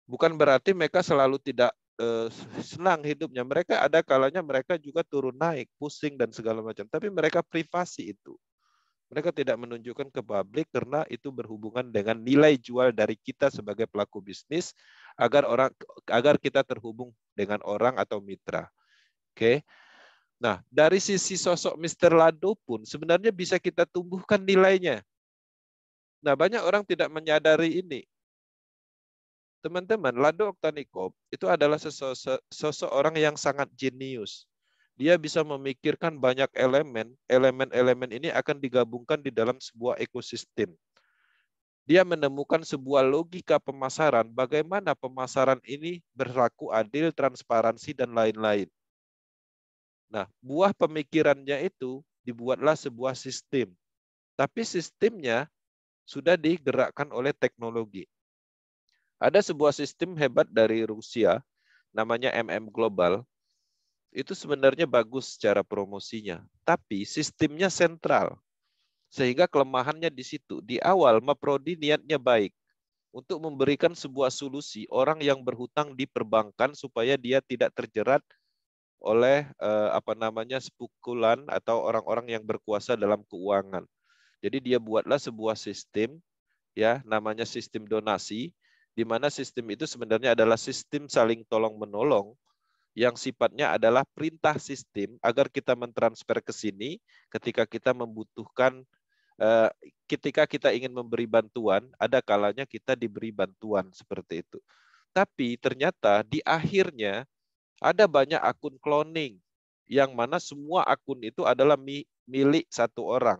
Bukan berarti mereka selalu tidak eh, senang hidupnya. Mereka ada kalanya mereka juga turun naik, pusing dan segala macam. Tapi mereka privasi itu. Mereka tidak menunjukkan ke publik karena itu berhubungan dengan nilai jual dari kita sebagai pelaku bisnis agar orang agar kita terhubung dengan orang atau mitra. Oke. Nah, dari sisi sosok Mr. Lado pun sebenarnya bisa kita tumbuhkan nilainya. Nah, banyak orang tidak menyadari ini. Teman-teman, Lando Oktanikov itu adalah seseorang yang sangat jenius. Dia bisa memikirkan banyak elemen, elemen-elemen ini akan digabungkan di dalam sebuah ekosistem. Dia menemukan sebuah logika pemasaran, bagaimana pemasaran ini berlaku adil, transparansi, dan lain-lain. Nah, buah pemikirannya itu dibuatlah sebuah sistem. Tapi sistemnya sudah digerakkan oleh teknologi. Ada sebuah sistem hebat dari Rusia, namanya MM Global. Itu sebenarnya bagus secara promosinya, tapi sistemnya sentral. Sehingga kelemahannya di situ. Di awal, Maprodi niatnya baik untuk memberikan sebuah solusi orang yang berhutang di perbankan supaya dia tidak terjerat oleh eh, apa namanya sepukulan atau orang-orang yang berkuasa dalam keuangan. Jadi dia buatlah sebuah sistem ya namanya sistem donasi di mana sistem itu sebenarnya adalah sistem saling tolong menolong yang sifatnya adalah perintah sistem agar kita mentransfer ke sini ketika kita membutuhkan eh, ketika kita ingin memberi bantuan ada kalanya kita diberi bantuan seperti itu. Tapi ternyata di akhirnya ada banyak akun cloning yang mana semua akun itu adalah milik satu orang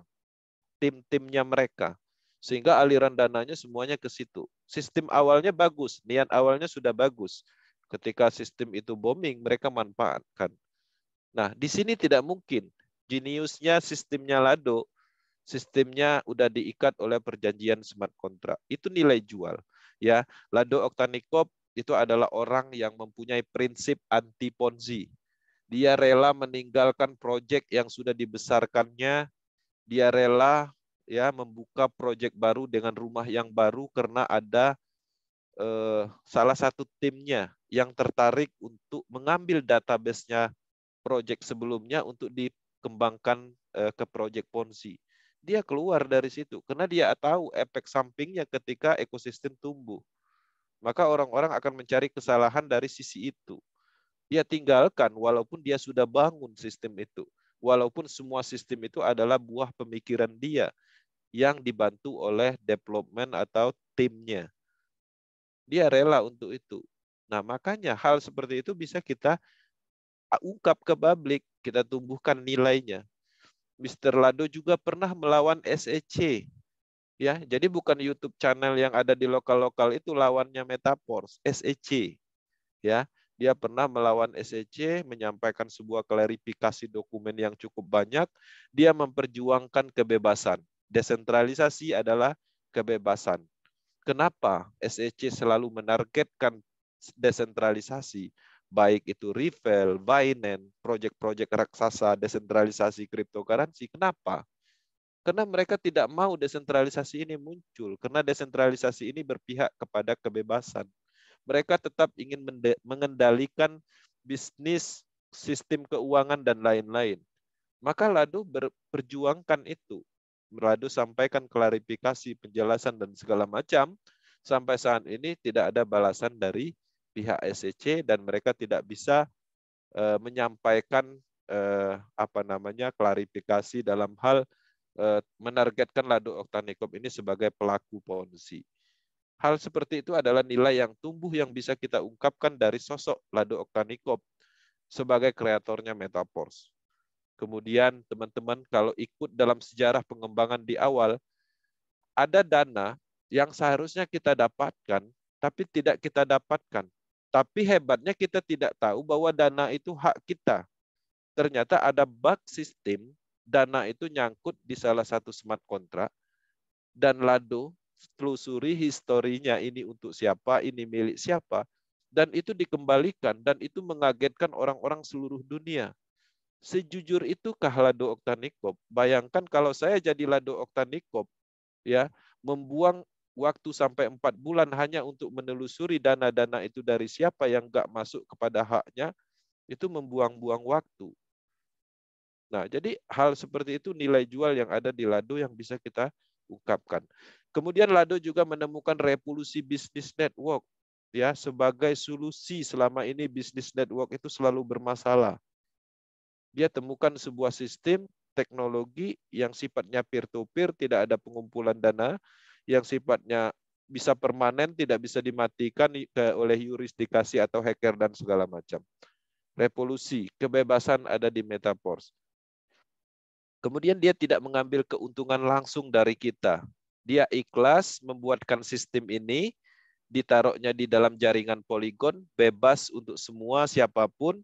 tim-timnya mereka. Sehingga aliran dananya semuanya ke situ. Sistem awalnya bagus, niat awalnya sudah bagus. Ketika sistem itu booming, mereka manfaatkan. Nah, di sini tidak mungkin. Geniusnya sistemnya Lado, sistemnya udah diikat oleh perjanjian smart kontrak. Itu nilai jual. Ya, Lado Oktanikop itu adalah orang yang mempunyai prinsip anti ponzi. Dia rela meninggalkan proyek yang sudah dibesarkannya dia rela ya membuka proyek baru dengan rumah yang baru karena ada eh, salah satu timnya yang tertarik untuk mengambil databasenya nya proyek sebelumnya untuk dikembangkan eh, ke proyek Ponzi. Dia keluar dari situ karena dia tahu efek sampingnya ketika ekosistem tumbuh. Maka orang-orang akan mencari kesalahan dari sisi itu. Dia tinggalkan walaupun dia sudah bangun sistem itu walaupun semua sistem itu adalah buah pemikiran dia yang dibantu oleh development atau timnya. Dia rela untuk itu. Nah, makanya hal seperti itu bisa kita ungkap ke publik, kita tumbuhkan nilainya. Mr. Lado juga pernah melawan SEC. Ya, jadi bukan YouTube channel yang ada di lokal-lokal itu lawannya Metaforce, SEC. Ya dia pernah melawan SEC, menyampaikan sebuah klarifikasi dokumen yang cukup banyak. Dia memperjuangkan kebebasan. Desentralisasi adalah kebebasan. Kenapa SEC selalu menargetkan desentralisasi? Baik itu Ripple, Binance, proyek-proyek raksasa desentralisasi cryptocurrency. Kenapa? Karena mereka tidak mau desentralisasi ini muncul. Karena desentralisasi ini berpihak kepada kebebasan mereka tetap ingin mengendalikan bisnis, sistem keuangan, dan lain-lain. Maka Lado berjuangkan itu. Lado sampaikan klarifikasi, penjelasan, dan segala macam. Sampai saat ini tidak ada balasan dari pihak SEC dan mereka tidak bisa e, menyampaikan e, apa namanya klarifikasi dalam hal e, menargetkan Lado Oktanikop ini sebagai pelaku ponzi. Hal seperti itu adalah nilai yang tumbuh yang bisa kita ungkapkan dari sosok Lado Oktanikop sebagai kreatornya Metaphors. Kemudian teman-teman kalau ikut dalam sejarah pengembangan di awal, ada dana yang seharusnya kita dapatkan, tapi tidak kita dapatkan. Tapi hebatnya kita tidak tahu bahwa dana itu hak kita. Ternyata ada bug sistem, dana itu nyangkut di salah satu smart contract, dan Lado telusuri historinya ini untuk siapa, ini milik siapa, dan itu dikembalikan dan itu mengagetkan orang-orang seluruh dunia. Sejujur itukah Lado Oktanikop? Bayangkan kalau saya jadi Lado Oktanikop, ya, membuang waktu sampai empat bulan hanya untuk menelusuri dana-dana itu dari siapa yang nggak masuk kepada haknya, itu membuang-buang waktu. Nah, jadi hal seperti itu nilai jual yang ada di Lado yang bisa kita ungkapkan. Kemudian Lado juga menemukan revolusi bisnis network ya sebagai solusi selama ini bisnis network itu selalu bermasalah. Dia temukan sebuah sistem teknologi yang sifatnya peer to peer, tidak ada pengumpulan dana, yang sifatnya bisa permanen, tidak bisa dimatikan oleh yurisdikasi atau hacker dan segala macam. Revolusi, kebebasan ada di metaverse. Kemudian dia tidak mengambil keuntungan langsung dari kita. Dia ikhlas membuatkan sistem ini, ditaruhnya di dalam jaringan poligon, bebas untuk semua siapapun.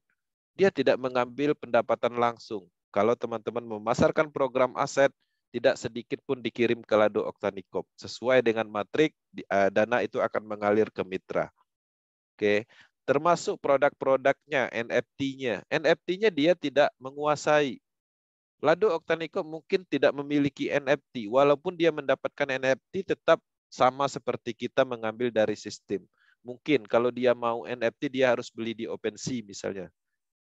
Dia tidak mengambil pendapatan langsung. Kalau teman-teman memasarkan program aset, tidak sedikit pun dikirim ke Lado Oktanikop. Sesuai dengan matrik, eh, dana itu akan mengalir ke mitra. Oke, termasuk produk-produknya, NFT-nya. NFT-nya dia tidak menguasai, Lado Octanico mungkin tidak memiliki NFT, walaupun dia mendapatkan NFT tetap sama seperti kita mengambil dari sistem. Mungkin kalau dia mau NFT dia harus beli di OpenSea misalnya.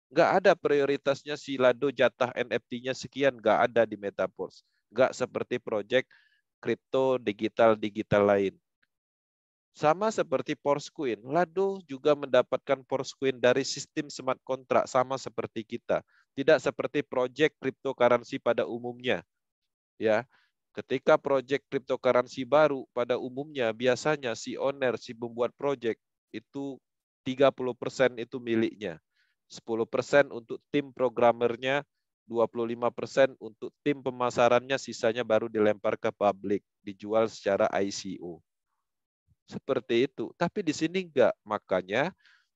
Nggak ada prioritasnya si Lado jatah NFT-nya sekian, nggak ada di Metaverse. Nggak seperti proyek kripto digital-digital lain. Sama seperti Queen, Lado juga mendapatkan Queen dari sistem smart kontrak sama seperti kita. Tidak seperti proyek cryptocurrency pada umumnya. Ya, ketika proyek cryptocurrency baru pada umumnya biasanya si owner, si pembuat proyek itu 30% itu miliknya. 10% untuk tim programmernya, 25% untuk tim pemasarannya, sisanya baru dilempar ke publik, dijual secara ICO. Seperti itu. Tapi di sini enggak. Makanya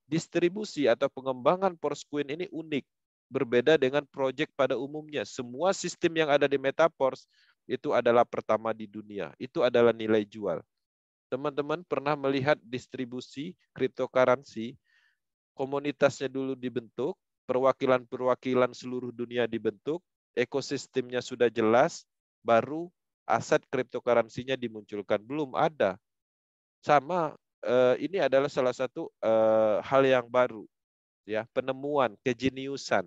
distribusi atau pengembangan Porsquin ini unik. Berbeda dengan proyek pada umumnya. Semua sistem yang ada di Metapors itu adalah pertama di dunia. Itu adalah nilai jual. Teman-teman pernah melihat distribusi cryptocurrency komunitasnya dulu dibentuk, perwakilan-perwakilan seluruh dunia dibentuk, ekosistemnya sudah jelas, baru aset cryptocurrency-nya dimunculkan. Belum ada. Sama eh, ini adalah salah satu eh, hal yang baru ya, penemuan, kejeniusan.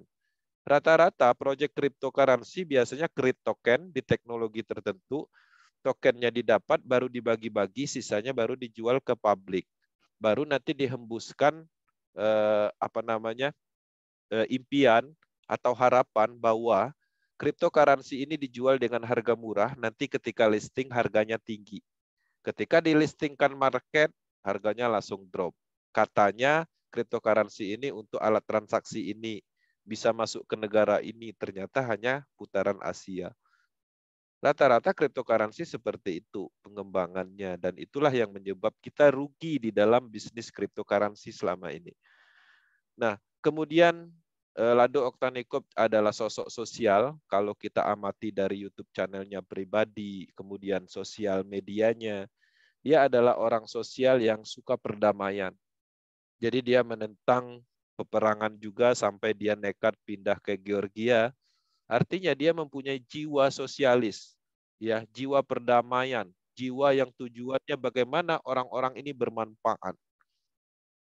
Rata-rata proyek cryptocurrency biasanya create token di teknologi tertentu, tokennya didapat baru dibagi-bagi, sisanya baru dijual ke publik. Baru nanti dihembuskan eh, apa namanya? Eh, impian atau harapan bahwa cryptocurrency ini dijual dengan harga murah, nanti ketika listing harganya tinggi. Ketika dilistingkan market, harganya langsung drop. Katanya cryptocurrency ini untuk alat transaksi ini bisa masuk ke negara ini, ternyata hanya putaran Asia. Rata-rata cryptocurrency seperti itu pengembangannya dan itulah yang menyebab kita rugi di dalam bisnis cryptocurrency selama ini. Nah, kemudian Eh, Lado Oktanikop adalah sosok sosial. Kalau kita amati dari YouTube channelnya pribadi, kemudian sosial medianya, dia adalah orang sosial yang suka perdamaian. Jadi dia menentang peperangan juga sampai dia nekat pindah ke Georgia. Artinya dia mempunyai jiwa sosialis, ya jiwa perdamaian, jiwa yang tujuannya bagaimana orang-orang ini bermanfaat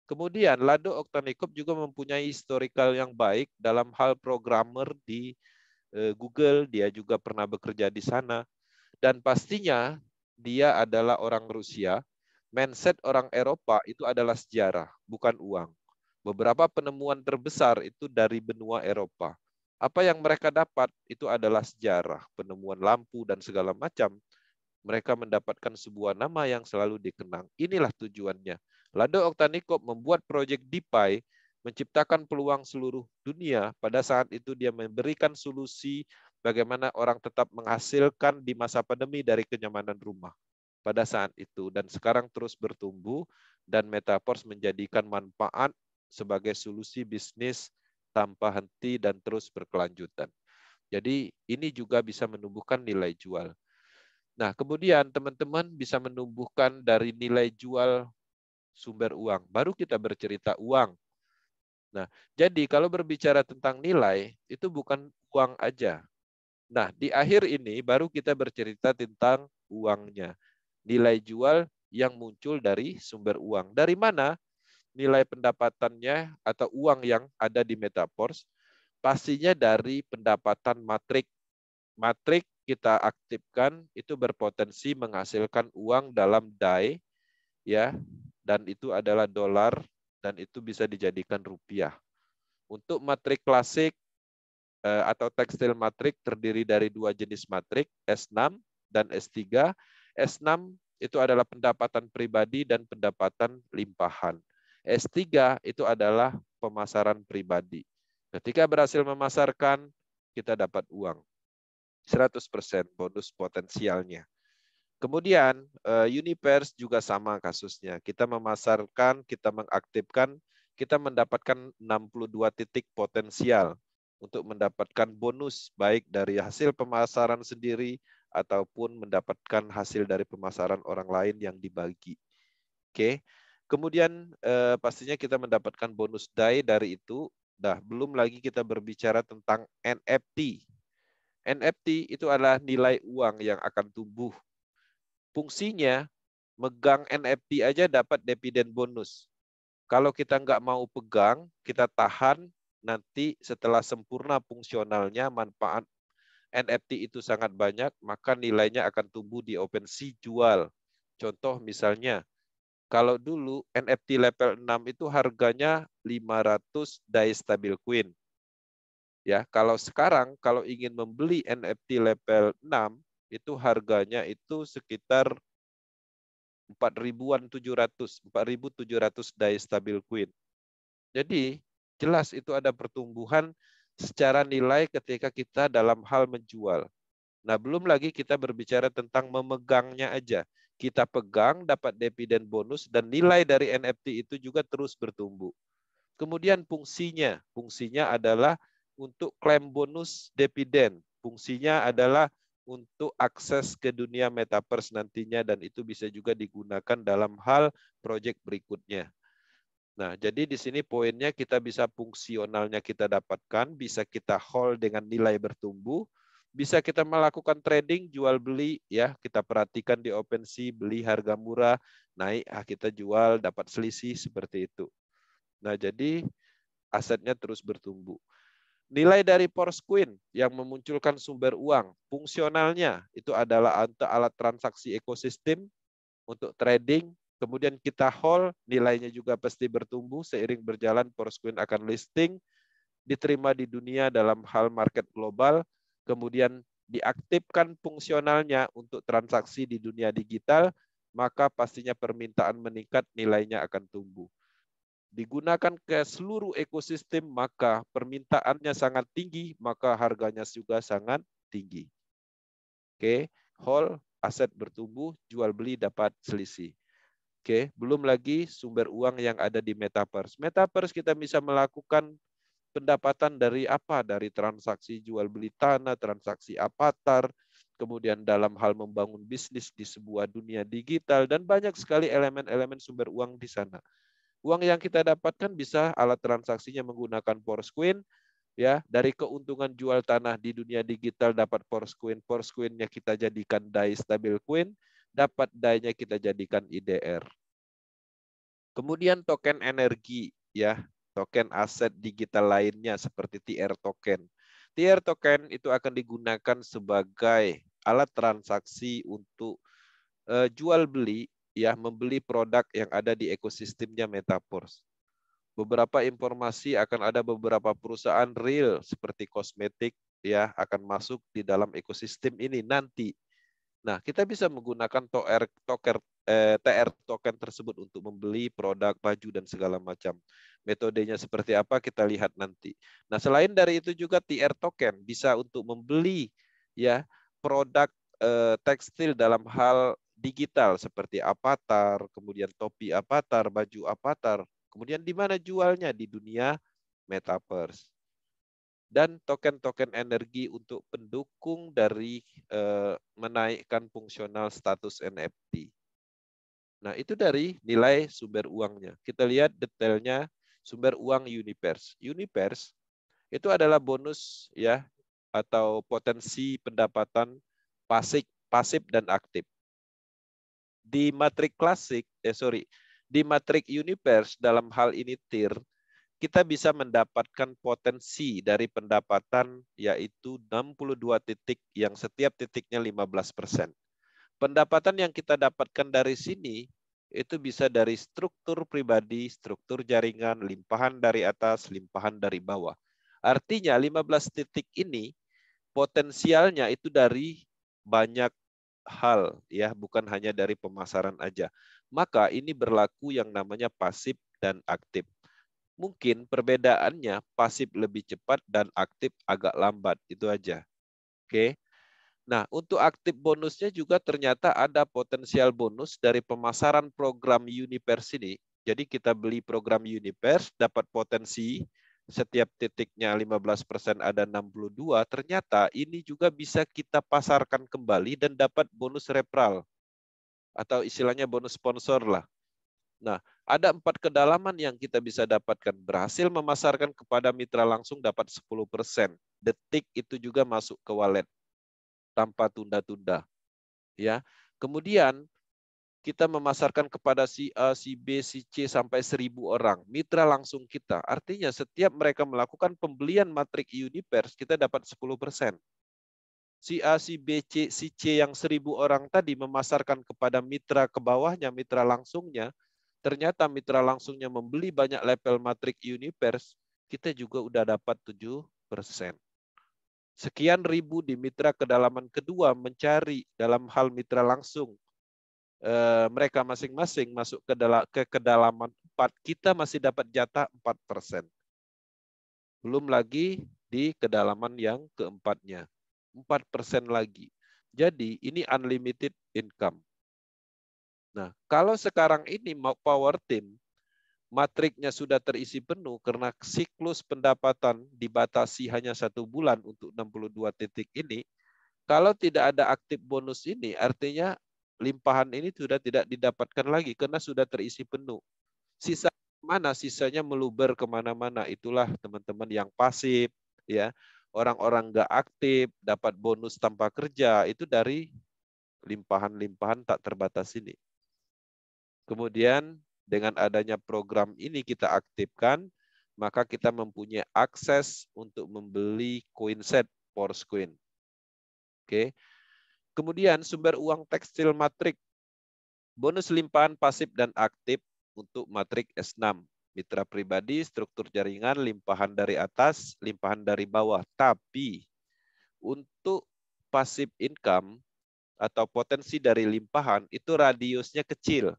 Kemudian Lado Oktanikop juga mempunyai historical yang baik dalam hal programmer di eh, Google, dia juga pernah bekerja di sana dan pastinya dia adalah orang Rusia. Mindset orang Eropa itu adalah sejarah, bukan uang. Beberapa penemuan terbesar itu dari benua Eropa. Apa yang mereka dapat itu adalah sejarah, penemuan lampu dan segala macam. Mereka mendapatkan sebuah nama yang selalu dikenang. Inilah tujuannya. Lado Octanikop membuat proyek DeFi menciptakan peluang seluruh dunia. Pada saat itu dia memberikan solusi bagaimana orang tetap menghasilkan di masa pandemi dari kenyamanan rumah pada saat itu dan sekarang terus bertumbuh dan metaverse menjadikan manfaat sebagai solusi bisnis tanpa henti dan terus berkelanjutan. Jadi ini juga bisa menumbuhkan nilai jual. Nah, kemudian teman-teman bisa menumbuhkan dari nilai jual sumber uang. Baru kita bercerita uang. Nah, jadi kalau berbicara tentang nilai, itu bukan uang aja. Nah, di akhir ini baru kita bercerita tentang uangnya. Nilai jual yang muncul dari sumber uang. Dari mana nilai pendapatannya atau uang yang ada di Metaforce? Pastinya dari pendapatan matrik. Matrik kita aktifkan itu berpotensi menghasilkan uang dalam DAI ya dan itu adalah dolar dan itu bisa dijadikan rupiah. Untuk matrik klasik eh, atau tekstil matrik terdiri dari dua jenis matrik, S6 dan S3. S6 itu adalah pendapatan pribadi dan pendapatan limpahan. S3 itu adalah pemasaran pribadi. Ketika berhasil memasarkan, kita dapat uang. 100% bonus potensialnya. Kemudian eh, Unipers juga sama kasusnya. Kita memasarkan, kita mengaktifkan, kita mendapatkan 62 titik potensial untuk mendapatkan bonus baik dari hasil pemasaran sendiri ataupun mendapatkan hasil dari pemasaran orang lain yang dibagi. Oke. Kemudian eh, pastinya kita mendapatkan bonus DAI dari itu. Dah, belum lagi kita berbicara tentang NFT. NFT itu adalah nilai uang yang akan tumbuh Fungsinya, megang NFT aja dapat dividen bonus. Kalau kita nggak mau pegang, kita tahan nanti setelah sempurna fungsionalnya, manfaat NFT itu sangat banyak, maka nilainya akan tumbuh di OpenSea jual. Contoh misalnya, kalau dulu NFT level 6 itu harganya 500 DAI stable Queen. Ya, kalau sekarang kalau ingin membeli NFT level 6 itu harganya itu sekitar 4.700 ribuan 4.700 dai stabil queen. Jadi jelas itu ada pertumbuhan secara nilai ketika kita dalam hal menjual. Nah, belum lagi kita berbicara tentang memegangnya aja. Kita pegang dapat dividen bonus dan nilai dari NFT itu juga terus bertumbuh. Kemudian fungsinya, fungsinya adalah untuk klaim bonus dividen. Fungsinya adalah untuk akses ke dunia metaverse nantinya dan itu bisa juga digunakan dalam hal project berikutnya. Nah, jadi di sini poinnya kita bisa fungsionalnya kita dapatkan, bisa kita hold dengan nilai bertumbuh, bisa kita melakukan trading jual beli ya kita perhatikan di OpenSea beli harga murah naik ah kita jual dapat selisih seperti itu nah jadi asetnya terus bertumbuh Nilai dari Queen yang memunculkan sumber uang, fungsionalnya itu adalah untuk alat transaksi ekosistem untuk trading, kemudian kita hold, nilainya juga pasti bertumbuh seiring berjalan Queen akan listing, diterima di dunia dalam hal market global, kemudian diaktifkan fungsionalnya untuk transaksi di dunia digital, maka pastinya permintaan meningkat, nilainya akan tumbuh digunakan ke seluruh ekosistem, maka permintaannya sangat tinggi, maka harganya juga sangat tinggi. Oke, whole aset bertumbuh, jual beli dapat selisih. Oke, belum lagi sumber uang yang ada di metaverse. Metaverse kita bisa melakukan pendapatan dari apa? Dari transaksi jual beli tanah, transaksi avatar, kemudian dalam hal membangun bisnis di sebuah dunia digital dan banyak sekali elemen-elemen sumber uang di sana. Uang yang kita dapatkan bisa alat transaksinya menggunakan queen ya dari keuntungan jual tanah di dunia digital dapat queen Forsqueen, queennya kita jadikan DAI queen dapat DAI-nya kita jadikan IDR. Kemudian token energi, ya token aset digital lainnya seperti TR token. TR token itu akan digunakan sebagai alat transaksi untuk uh, jual beli Ya membeli produk yang ada di ekosistemnya Metaverse. Beberapa informasi akan ada beberapa perusahaan real seperti kosmetik ya akan masuk di dalam ekosistem ini nanti. Nah, kita bisa menggunakan TR token eh, TR token tersebut untuk membeli produk, baju dan segala macam. Metodenya seperti apa kita lihat nanti. Nah, selain dari itu juga TR token bisa untuk membeli ya produk eh, tekstil dalam hal digital seperti avatar, kemudian topi avatar, baju avatar, kemudian di mana jualnya di dunia metaverse. Dan token-token energi untuk pendukung dari eh, menaikkan fungsional status NFT. Nah, itu dari nilai sumber uangnya. Kita lihat detailnya sumber uang Universe. Universe itu adalah bonus ya atau potensi pendapatan pasif, pasif dan aktif di matrik klasik, eh sorry, di matrik universe dalam hal ini TIR, kita bisa mendapatkan potensi dari pendapatan yaitu 62 titik yang setiap titiknya 15%. Pendapatan yang kita dapatkan dari sini itu bisa dari struktur pribadi, struktur jaringan, limpahan dari atas, limpahan dari bawah. Artinya 15 titik ini potensialnya itu dari banyak hal ya, bukan hanya dari pemasaran aja. Maka ini berlaku yang namanya pasif dan aktif. Mungkin perbedaannya pasif lebih cepat dan aktif agak lambat, itu aja. Oke. Nah, untuk aktif bonusnya juga ternyata ada potensial bonus dari pemasaran program Universe ini. Jadi kita beli program Universe dapat potensi setiap titiknya 15% ada 62, ternyata ini juga bisa kita pasarkan kembali dan dapat bonus repral atau istilahnya bonus sponsor lah. Nah, ada empat kedalaman yang kita bisa dapatkan. Berhasil memasarkan kepada mitra langsung dapat 10%. Detik itu juga masuk ke wallet tanpa tunda-tunda. Ya. Kemudian kita memasarkan kepada si A, si B, si C sampai seribu orang. Mitra langsung kita. Artinya setiap mereka melakukan pembelian matrik Universe, kita dapat 10%. Si A, si B, C, si C yang seribu orang tadi memasarkan kepada mitra ke bawahnya, mitra langsungnya, ternyata mitra langsungnya membeli banyak level matrik Universe, kita juga udah dapat 7%. Sekian ribu di mitra kedalaman kedua mencari dalam hal mitra langsung Eh, mereka masing-masing masuk ke, ke kedalaman 4, kita masih dapat jatah 4%. Belum lagi di kedalaman yang keempatnya. 4% lagi. Jadi ini unlimited income. Nah, kalau sekarang ini mau power team, matriknya sudah terisi penuh karena siklus pendapatan dibatasi hanya satu bulan untuk 62 titik ini, kalau tidak ada aktif bonus ini, artinya limpahan ini sudah tidak didapatkan lagi karena sudah terisi penuh. Sisa mana sisanya meluber kemana-mana itulah teman-teman yang pasif ya orang-orang nggak aktif dapat bonus tanpa kerja itu dari limpahan-limpahan tak terbatas ini. Kemudian dengan adanya program ini kita aktifkan, maka kita mempunyai akses untuk membeli coin set Porsche Coin. Oke. Okay. Kemudian sumber uang tekstil matrik. Bonus limpahan pasif dan aktif untuk matrik S6. Mitra pribadi, struktur jaringan, limpahan dari atas, limpahan dari bawah. Tapi untuk pasif income atau potensi dari limpahan itu radiusnya kecil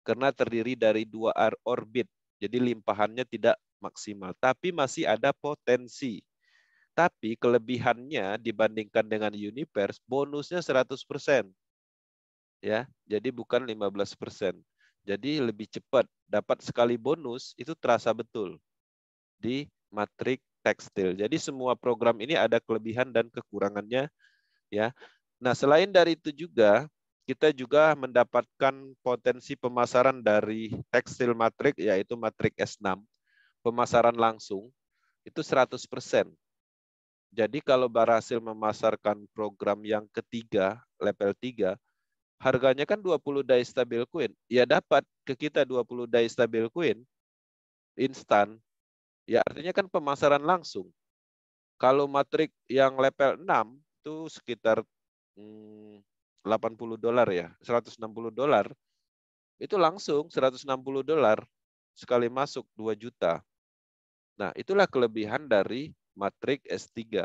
karena terdiri dari dua orbit. Jadi limpahannya tidak maksimal, tapi masih ada potensi. Tapi kelebihannya dibandingkan dengan Universe, bonusnya 100%. Ya, jadi bukan 15%. Jadi lebih cepat dapat sekali bonus itu terasa betul di matrik tekstil. Jadi semua program ini ada kelebihan dan kekurangannya ya. Nah, selain dari itu juga kita juga mendapatkan potensi pemasaran dari tekstil matrik, yaitu matrik S6, pemasaran langsung, itu 100%. Jadi kalau berhasil memasarkan program yang ketiga, level 3, harganya kan 20 dai stabil coin. Ya dapat ke kita 20 dai stabil coin instan. Ya artinya kan pemasaran langsung. Kalau matrik yang level 6 itu sekitar 80 hmm, dolar ya, 160 dolar. Itu langsung 160 dolar sekali masuk 2 juta. Nah, itulah kelebihan dari matrik S3.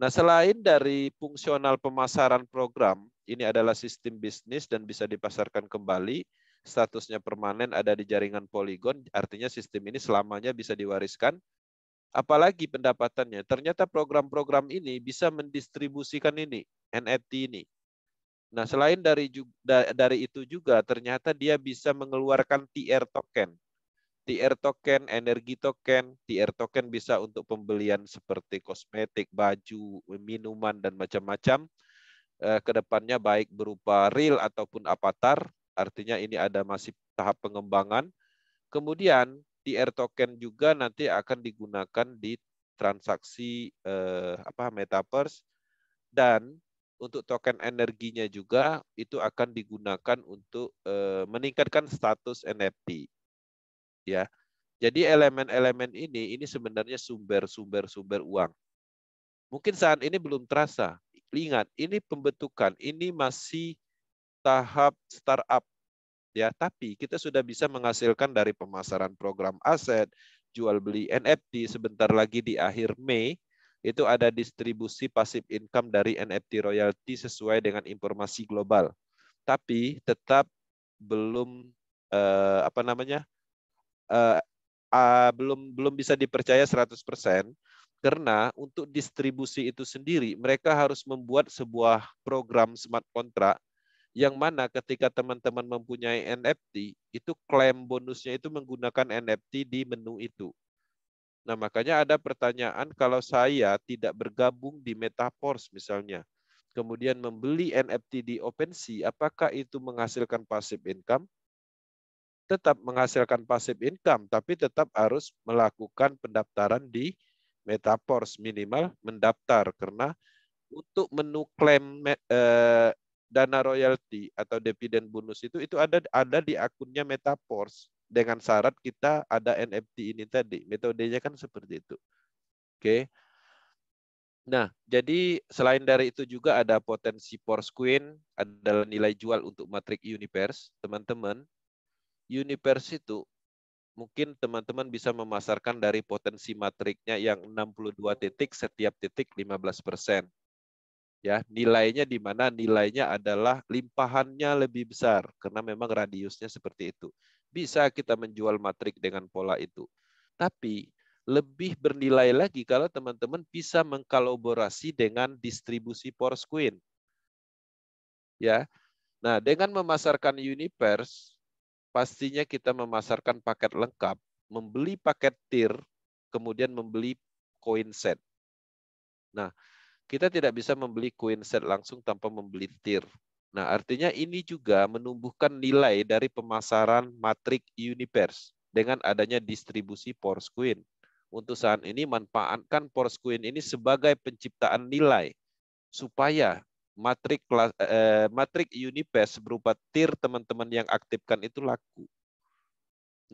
Nah, selain dari fungsional pemasaran program, ini adalah sistem bisnis dan bisa dipasarkan kembali, statusnya permanen ada di jaringan poligon, artinya sistem ini selamanya bisa diwariskan. Apalagi pendapatannya, ternyata program-program ini bisa mendistribusikan ini, NFT e ini. Nah, selain dari dari itu juga ternyata dia bisa mengeluarkan TR token. TR token, energi token. TR token bisa untuk pembelian seperti kosmetik, baju, minuman, dan macam-macam. Eh, kedepannya baik berupa real ataupun avatar. Artinya ini ada masih tahap pengembangan. Kemudian TR token juga nanti akan digunakan di transaksi eh, apa metaverse dan untuk token energinya juga itu akan digunakan untuk eh, meningkatkan status NFT ya. Jadi elemen-elemen ini ini sebenarnya sumber-sumber sumber uang. Mungkin saat ini belum terasa. Ingat, ini pembentukan, ini masih tahap startup ya, tapi kita sudah bisa menghasilkan dari pemasaran program aset, jual beli NFT sebentar lagi di akhir Mei itu ada distribusi pasif income dari NFT royalty sesuai dengan informasi global. Tapi tetap belum eh, apa namanya? uh, uh, belum belum bisa dipercaya 100% karena untuk distribusi itu sendiri mereka harus membuat sebuah program smart contract yang mana ketika teman-teman mempunyai NFT itu klaim bonusnya itu menggunakan NFT di menu itu. Nah, makanya ada pertanyaan kalau saya tidak bergabung di Metaverse misalnya, kemudian membeli NFT di OpenSea, apakah itu menghasilkan passive income? tetap menghasilkan passive income, tapi tetap harus melakukan pendaftaran di Metapors minimal mendaftar karena untuk menu eh, dana royalti atau dividen bonus itu itu ada ada di akunnya Metapors dengan syarat kita ada NFT ini tadi. Metodenya kan seperti itu. Oke. Nah, jadi selain dari itu juga ada potensi Porsche Queen, adalah nilai jual untuk Matrix universe, teman-teman universe itu mungkin teman-teman bisa memasarkan dari potensi matriknya yang 62 titik, setiap titik 15 persen. Ya, nilainya di mana nilainya adalah limpahannya lebih besar karena memang radiusnya seperti itu. Bisa kita menjual matrik dengan pola itu. Tapi lebih bernilai lagi kalau teman-teman bisa mengkolaborasi dengan distribusi Porsquin. Ya. Nah, dengan memasarkan universe pastinya kita memasarkan paket lengkap, membeli paket tier, kemudian membeli coin set. Nah, kita tidak bisa membeli coin set langsung tanpa membeli tier. Nah, artinya ini juga menumbuhkan nilai dari pemasaran matrik universe dengan adanya distribusi Porsche Queen. Untuk saat ini manfaatkan Porsche Queen ini sebagai penciptaan nilai supaya matrik kelas eh, matrik Unipes berupa tier teman-teman yang aktifkan itu laku.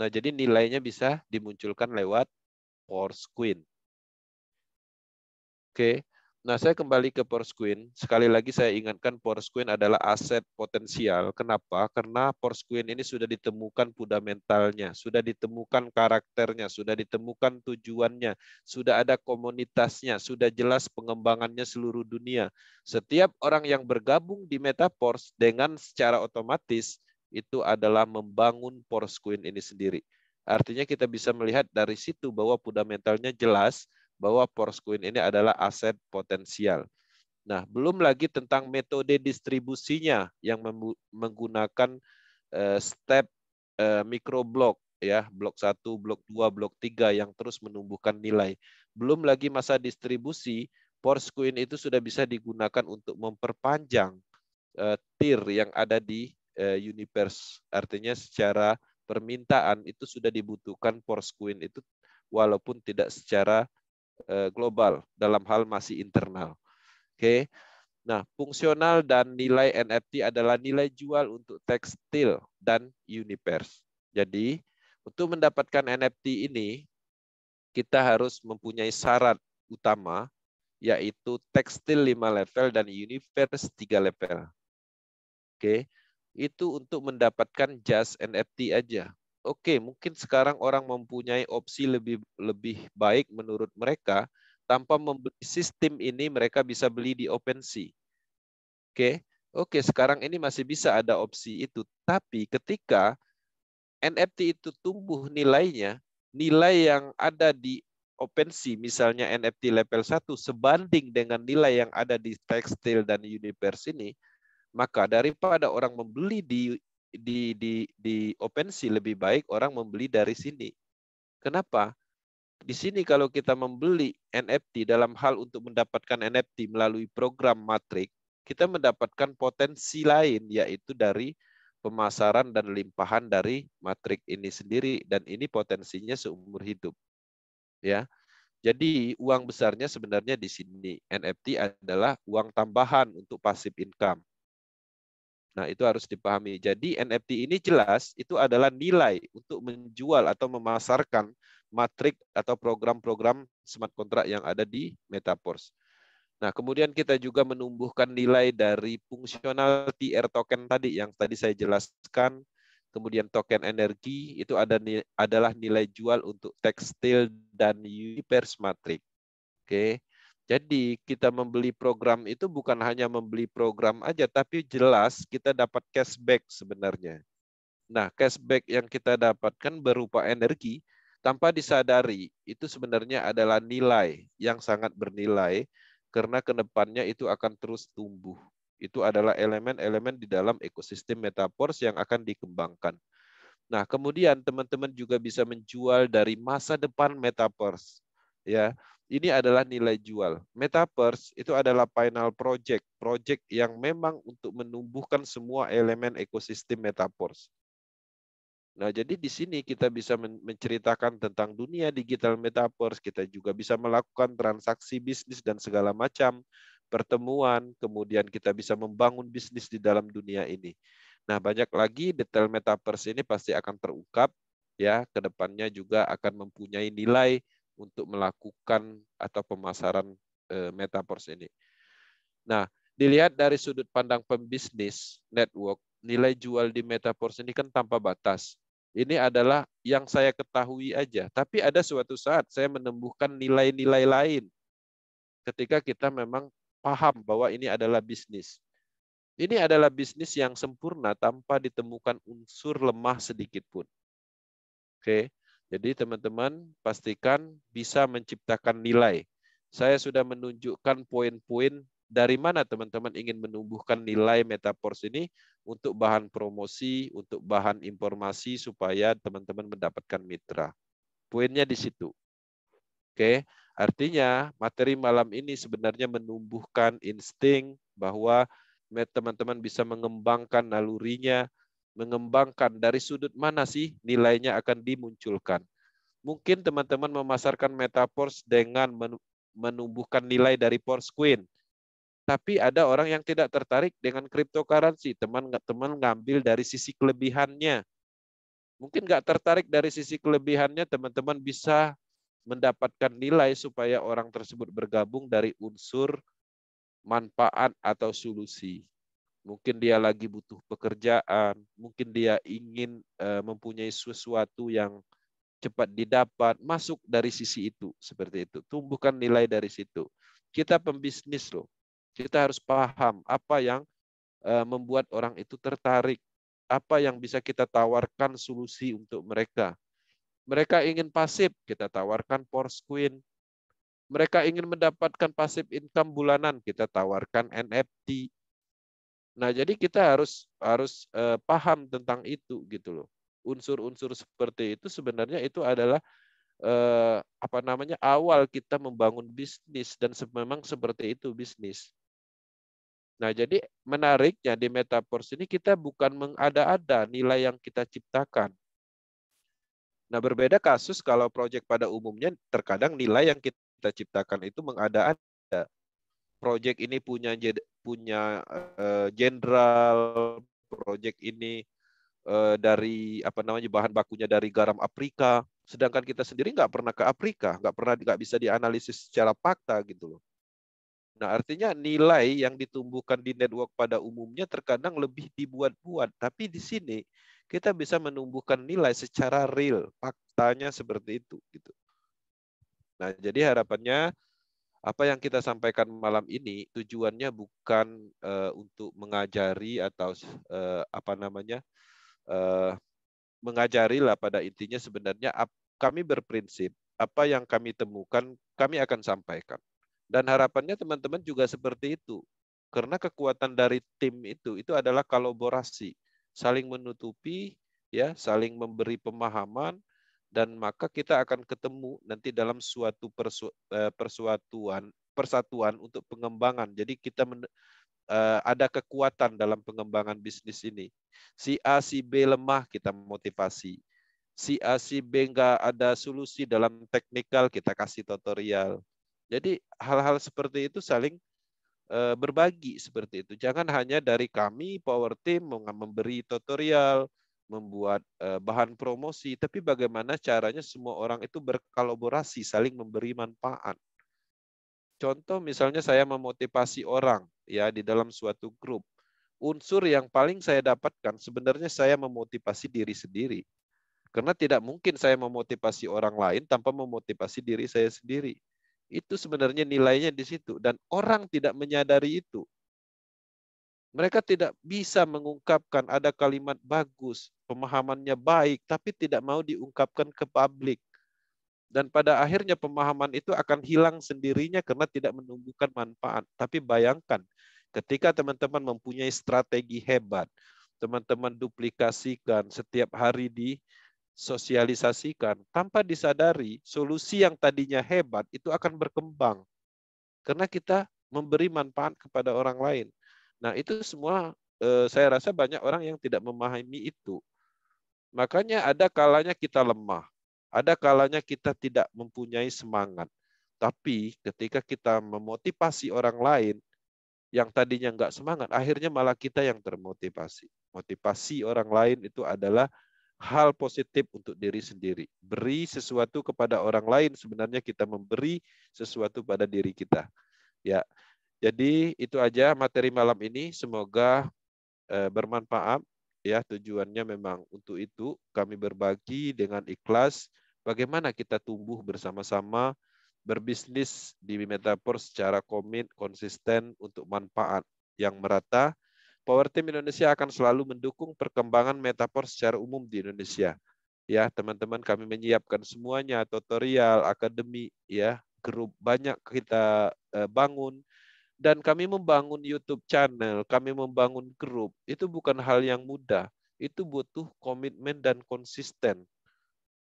Nah, jadi nilainya bisa dimunculkan lewat Force Queen, Oke. Nah, saya kembali ke Porsquin. Sekali lagi saya ingatkan Porsquin adalah aset potensial. Kenapa? Karena Porsquin ini sudah ditemukan fundamentalnya, sudah ditemukan karakternya, sudah ditemukan tujuannya, sudah ada komunitasnya, sudah jelas pengembangannya seluruh dunia. Setiap orang yang bergabung di Metapors dengan secara otomatis itu adalah membangun Porsquin ini sendiri. Artinya kita bisa melihat dari situ bahwa fundamentalnya jelas, bahwa Porsche ini adalah aset potensial. Nah, belum lagi tentang metode distribusinya yang menggunakan eh, step eh, mikroblok ya, blok 1, blok 2, blok 3 yang terus menumbuhkan nilai. Belum lagi masa distribusi, Porsche itu sudah bisa digunakan untuk memperpanjang eh, tier yang ada di universe. Artinya secara permintaan itu sudah dibutuhkan Porsche itu walaupun tidak secara Eh, global dalam hal masih internal. Oke. Okay. Nah, fungsional dan nilai NFT adalah nilai jual untuk tekstil dan universe. Jadi, untuk mendapatkan NFT ini kita harus mempunyai syarat utama yaitu tekstil 5 level dan universe 3 level. Oke. Okay. Itu untuk mendapatkan just NFT aja oke okay, mungkin sekarang orang mempunyai opsi lebih lebih baik menurut mereka tanpa membeli sistem ini mereka bisa beli di OpenSea. Oke. Okay? Oke, okay, sekarang ini masih bisa ada opsi itu, tapi ketika NFT itu tumbuh nilainya, nilai yang ada di OpenSea misalnya NFT level 1 sebanding dengan nilai yang ada di Textile dan Universe ini, maka daripada orang membeli di di di di opensi lebih baik orang membeli dari sini. Kenapa? Di sini kalau kita membeli NFT dalam hal untuk mendapatkan NFT melalui program matrik, kita mendapatkan potensi lain yaitu dari pemasaran dan limpahan dari matrik ini sendiri dan ini potensinya seumur hidup. Ya. Jadi uang besarnya sebenarnya di sini. NFT adalah uang tambahan untuk passive income. Nah, itu harus dipahami. Jadi NFT ini jelas itu adalah nilai untuk menjual atau memasarkan matrik atau program-program smart contract yang ada di Metaverse. Nah, kemudian kita juga menumbuhkan nilai dari fungsional TR token tadi yang tadi saya jelaskan. Kemudian token energi itu ada adalah nilai jual untuk tekstil dan universe matrix. Oke. Jadi kita membeli program itu bukan hanya membeli program aja, tapi jelas kita dapat cashback sebenarnya. Nah, cashback yang kita dapatkan berupa energi tanpa disadari itu sebenarnya adalah nilai yang sangat bernilai karena kedepannya itu akan terus tumbuh. Itu adalah elemen-elemen di dalam ekosistem metaverse yang akan dikembangkan. Nah, kemudian teman-teman juga bisa menjual dari masa depan metaverse. Ya, ini adalah nilai jual. Metaverse itu adalah final project, project yang memang untuk menumbuhkan semua elemen ekosistem metaverse. Nah, jadi di sini kita bisa menceritakan tentang dunia digital metaverse, kita juga bisa melakukan transaksi bisnis dan segala macam pertemuan, kemudian kita bisa membangun bisnis di dalam dunia ini. Nah, banyak lagi detail metaverse ini pasti akan terungkap ya, kedepannya juga akan mempunyai nilai untuk melakukan atau pemasaran eh, metaverse ini. Nah, dilihat dari sudut pandang pembisnis network, nilai jual di metaverse ini kan tanpa batas. Ini adalah yang saya ketahui aja, tapi ada suatu saat saya menemukan nilai-nilai lain ketika kita memang paham bahwa ini adalah bisnis. Ini adalah bisnis yang sempurna tanpa ditemukan unsur lemah sedikit pun. Oke. Jadi teman-teman pastikan bisa menciptakan nilai. Saya sudah menunjukkan poin-poin dari mana teman-teman ingin menumbuhkan nilai metaverse ini untuk bahan promosi, untuk bahan informasi supaya teman-teman mendapatkan mitra. Poinnya di situ. Oke, artinya materi malam ini sebenarnya menumbuhkan insting bahwa teman-teman bisa mengembangkan nalurinya, mengembangkan dari sudut mana sih nilainya akan dimunculkan. Mungkin teman-teman memasarkan Metaverse dengan menumbuhkan nilai dari queen, Tapi ada orang yang tidak tertarik dengan cryptocurrency. Teman-teman ngambil dari sisi kelebihannya. Mungkin nggak tertarik dari sisi kelebihannya, teman-teman bisa mendapatkan nilai supaya orang tersebut bergabung dari unsur manfaat atau solusi mungkin dia lagi butuh pekerjaan, mungkin dia ingin uh, mempunyai sesuatu yang cepat didapat, masuk dari sisi itu seperti itu. Tumbuhkan nilai dari situ. Kita pembisnis loh. Kita harus paham apa yang uh, membuat orang itu tertarik, apa yang bisa kita tawarkan solusi untuk mereka. Mereka ingin pasif, kita tawarkan Porsche Queen. Mereka ingin mendapatkan pasif income bulanan, kita tawarkan NFT Nah, jadi kita harus harus uh, paham tentang itu gitu loh. Unsur-unsur seperti itu sebenarnya itu adalah uh, apa namanya? awal kita membangun bisnis dan memang seperti itu bisnis. Nah, jadi menariknya di metaverse ini kita bukan mengada-ada nilai yang kita ciptakan. Nah, berbeda kasus kalau proyek pada umumnya terkadang nilai yang kita ciptakan itu mengada-ada. Proyek ini punya punya eh, jenderal proyek ini eh, dari apa namanya bahan bakunya dari garam Afrika, sedangkan kita sendiri nggak pernah ke Afrika, nggak pernah nggak bisa dianalisis secara fakta gitu loh. Nah artinya nilai yang ditumbuhkan di network pada umumnya terkadang lebih dibuat-buat, tapi di sini kita bisa menumbuhkan nilai secara real, faktanya seperti itu gitu. Nah jadi harapannya apa yang kita sampaikan malam ini tujuannya bukan uh, untuk mengajari atau uh, apa namanya uh, mengajari lah pada intinya sebenarnya ap, kami berprinsip apa yang kami temukan kami akan sampaikan dan harapannya teman-teman juga seperti itu karena kekuatan dari tim itu itu adalah kolaborasi saling menutupi ya saling memberi pemahaman dan maka kita akan ketemu nanti dalam suatu persu, eh, persuatuan persatuan untuk pengembangan. Jadi kita men, eh, ada kekuatan dalam pengembangan bisnis ini. Si A si B lemah kita motivasi. Si A si B enggak ada solusi dalam teknikal kita kasih tutorial. Jadi hal-hal seperti itu saling eh, berbagi seperti itu. Jangan hanya dari kami power team memberi tutorial, membuat eh, bahan promosi, tapi bagaimana caranya semua orang itu berkolaborasi, saling memberi manfaat. Contoh misalnya saya memotivasi orang ya di dalam suatu grup. Unsur yang paling saya dapatkan sebenarnya saya memotivasi diri sendiri. Karena tidak mungkin saya memotivasi orang lain tanpa memotivasi diri saya sendiri. Itu sebenarnya nilainya di situ dan orang tidak menyadari itu. Mereka tidak bisa mengungkapkan ada kalimat bagus, pemahamannya baik tapi tidak mau diungkapkan ke publik. Dan pada akhirnya pemahaman itu akan hilang sendirinya karena tidak menumbuhkan manfaat. Tapi bayangkan ketika teman-teman mempunyai strategi hebat, teman-teman duplikasikan setiap hari di sosialisasikan tanpa disadari solusi yang tadinya hebat itu akan berkembang karena kita memberi manfaat kepada orang lain. Nah, itu semua eh, saya rasa banyak orang yang tidak memahami itu. Makanya ada kalanya kita lemah, ada kalanya kita tidak mempunyai semangat. Tapi ketika kita memotivasi orang lain yang tadinya nggak semangat, akhirnya malah kita yang termotivasi. Motivasi orang lain itu adalah hal positif untuk diri sendiri. Beri sesuatu kepada orang lain sebenarnya kita memberi sesuatu pada diri kita. Ya. Jadi itu aja materi malam ini semoga eh, bermanfaat ya tujuannya memang untuk itu kami berbagi dengan ikhlas bagaimana kita tumbuh bersama-sama berbisnis di Metaverse secara komit konsisten untuk manfaat yang merata. Power Team Indonesia akan selalu mendukung perkembangan Metaverse secara umum di Indonesia. Ya, teman-teman kami menyiapkan semuanya tutorial, akademi ya, grup banyak kita eh, bangun dan kami membangun YouTube channel, kami membangun grup, itu bukan hal yang mudah. Itu butuh komitmen dan konsisten.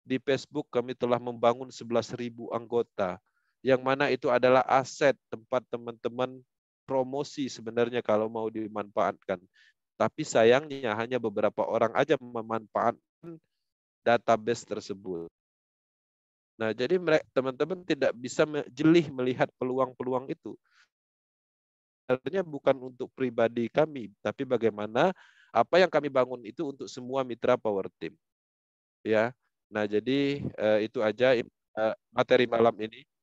Di Facebook kami telah membangun 11.000 anggota, yang mana itu adalah aset tempat teman-teman promosi sebenarnya kalau mau dimanfaatkan. Tapi sayangnya hanya beberapa orang aja memanfaatkan database tersebut. Nah, jadi teman-teman tidak bisa jeli melihat peluang-peluang itu sebenarnya bukan untuk pribadi kami, tapi bagaimana apa yang kami bangun itu untuk semua mitra Power Team. Ya. Nah, jadi eh, itu aja eh, materi malam ini.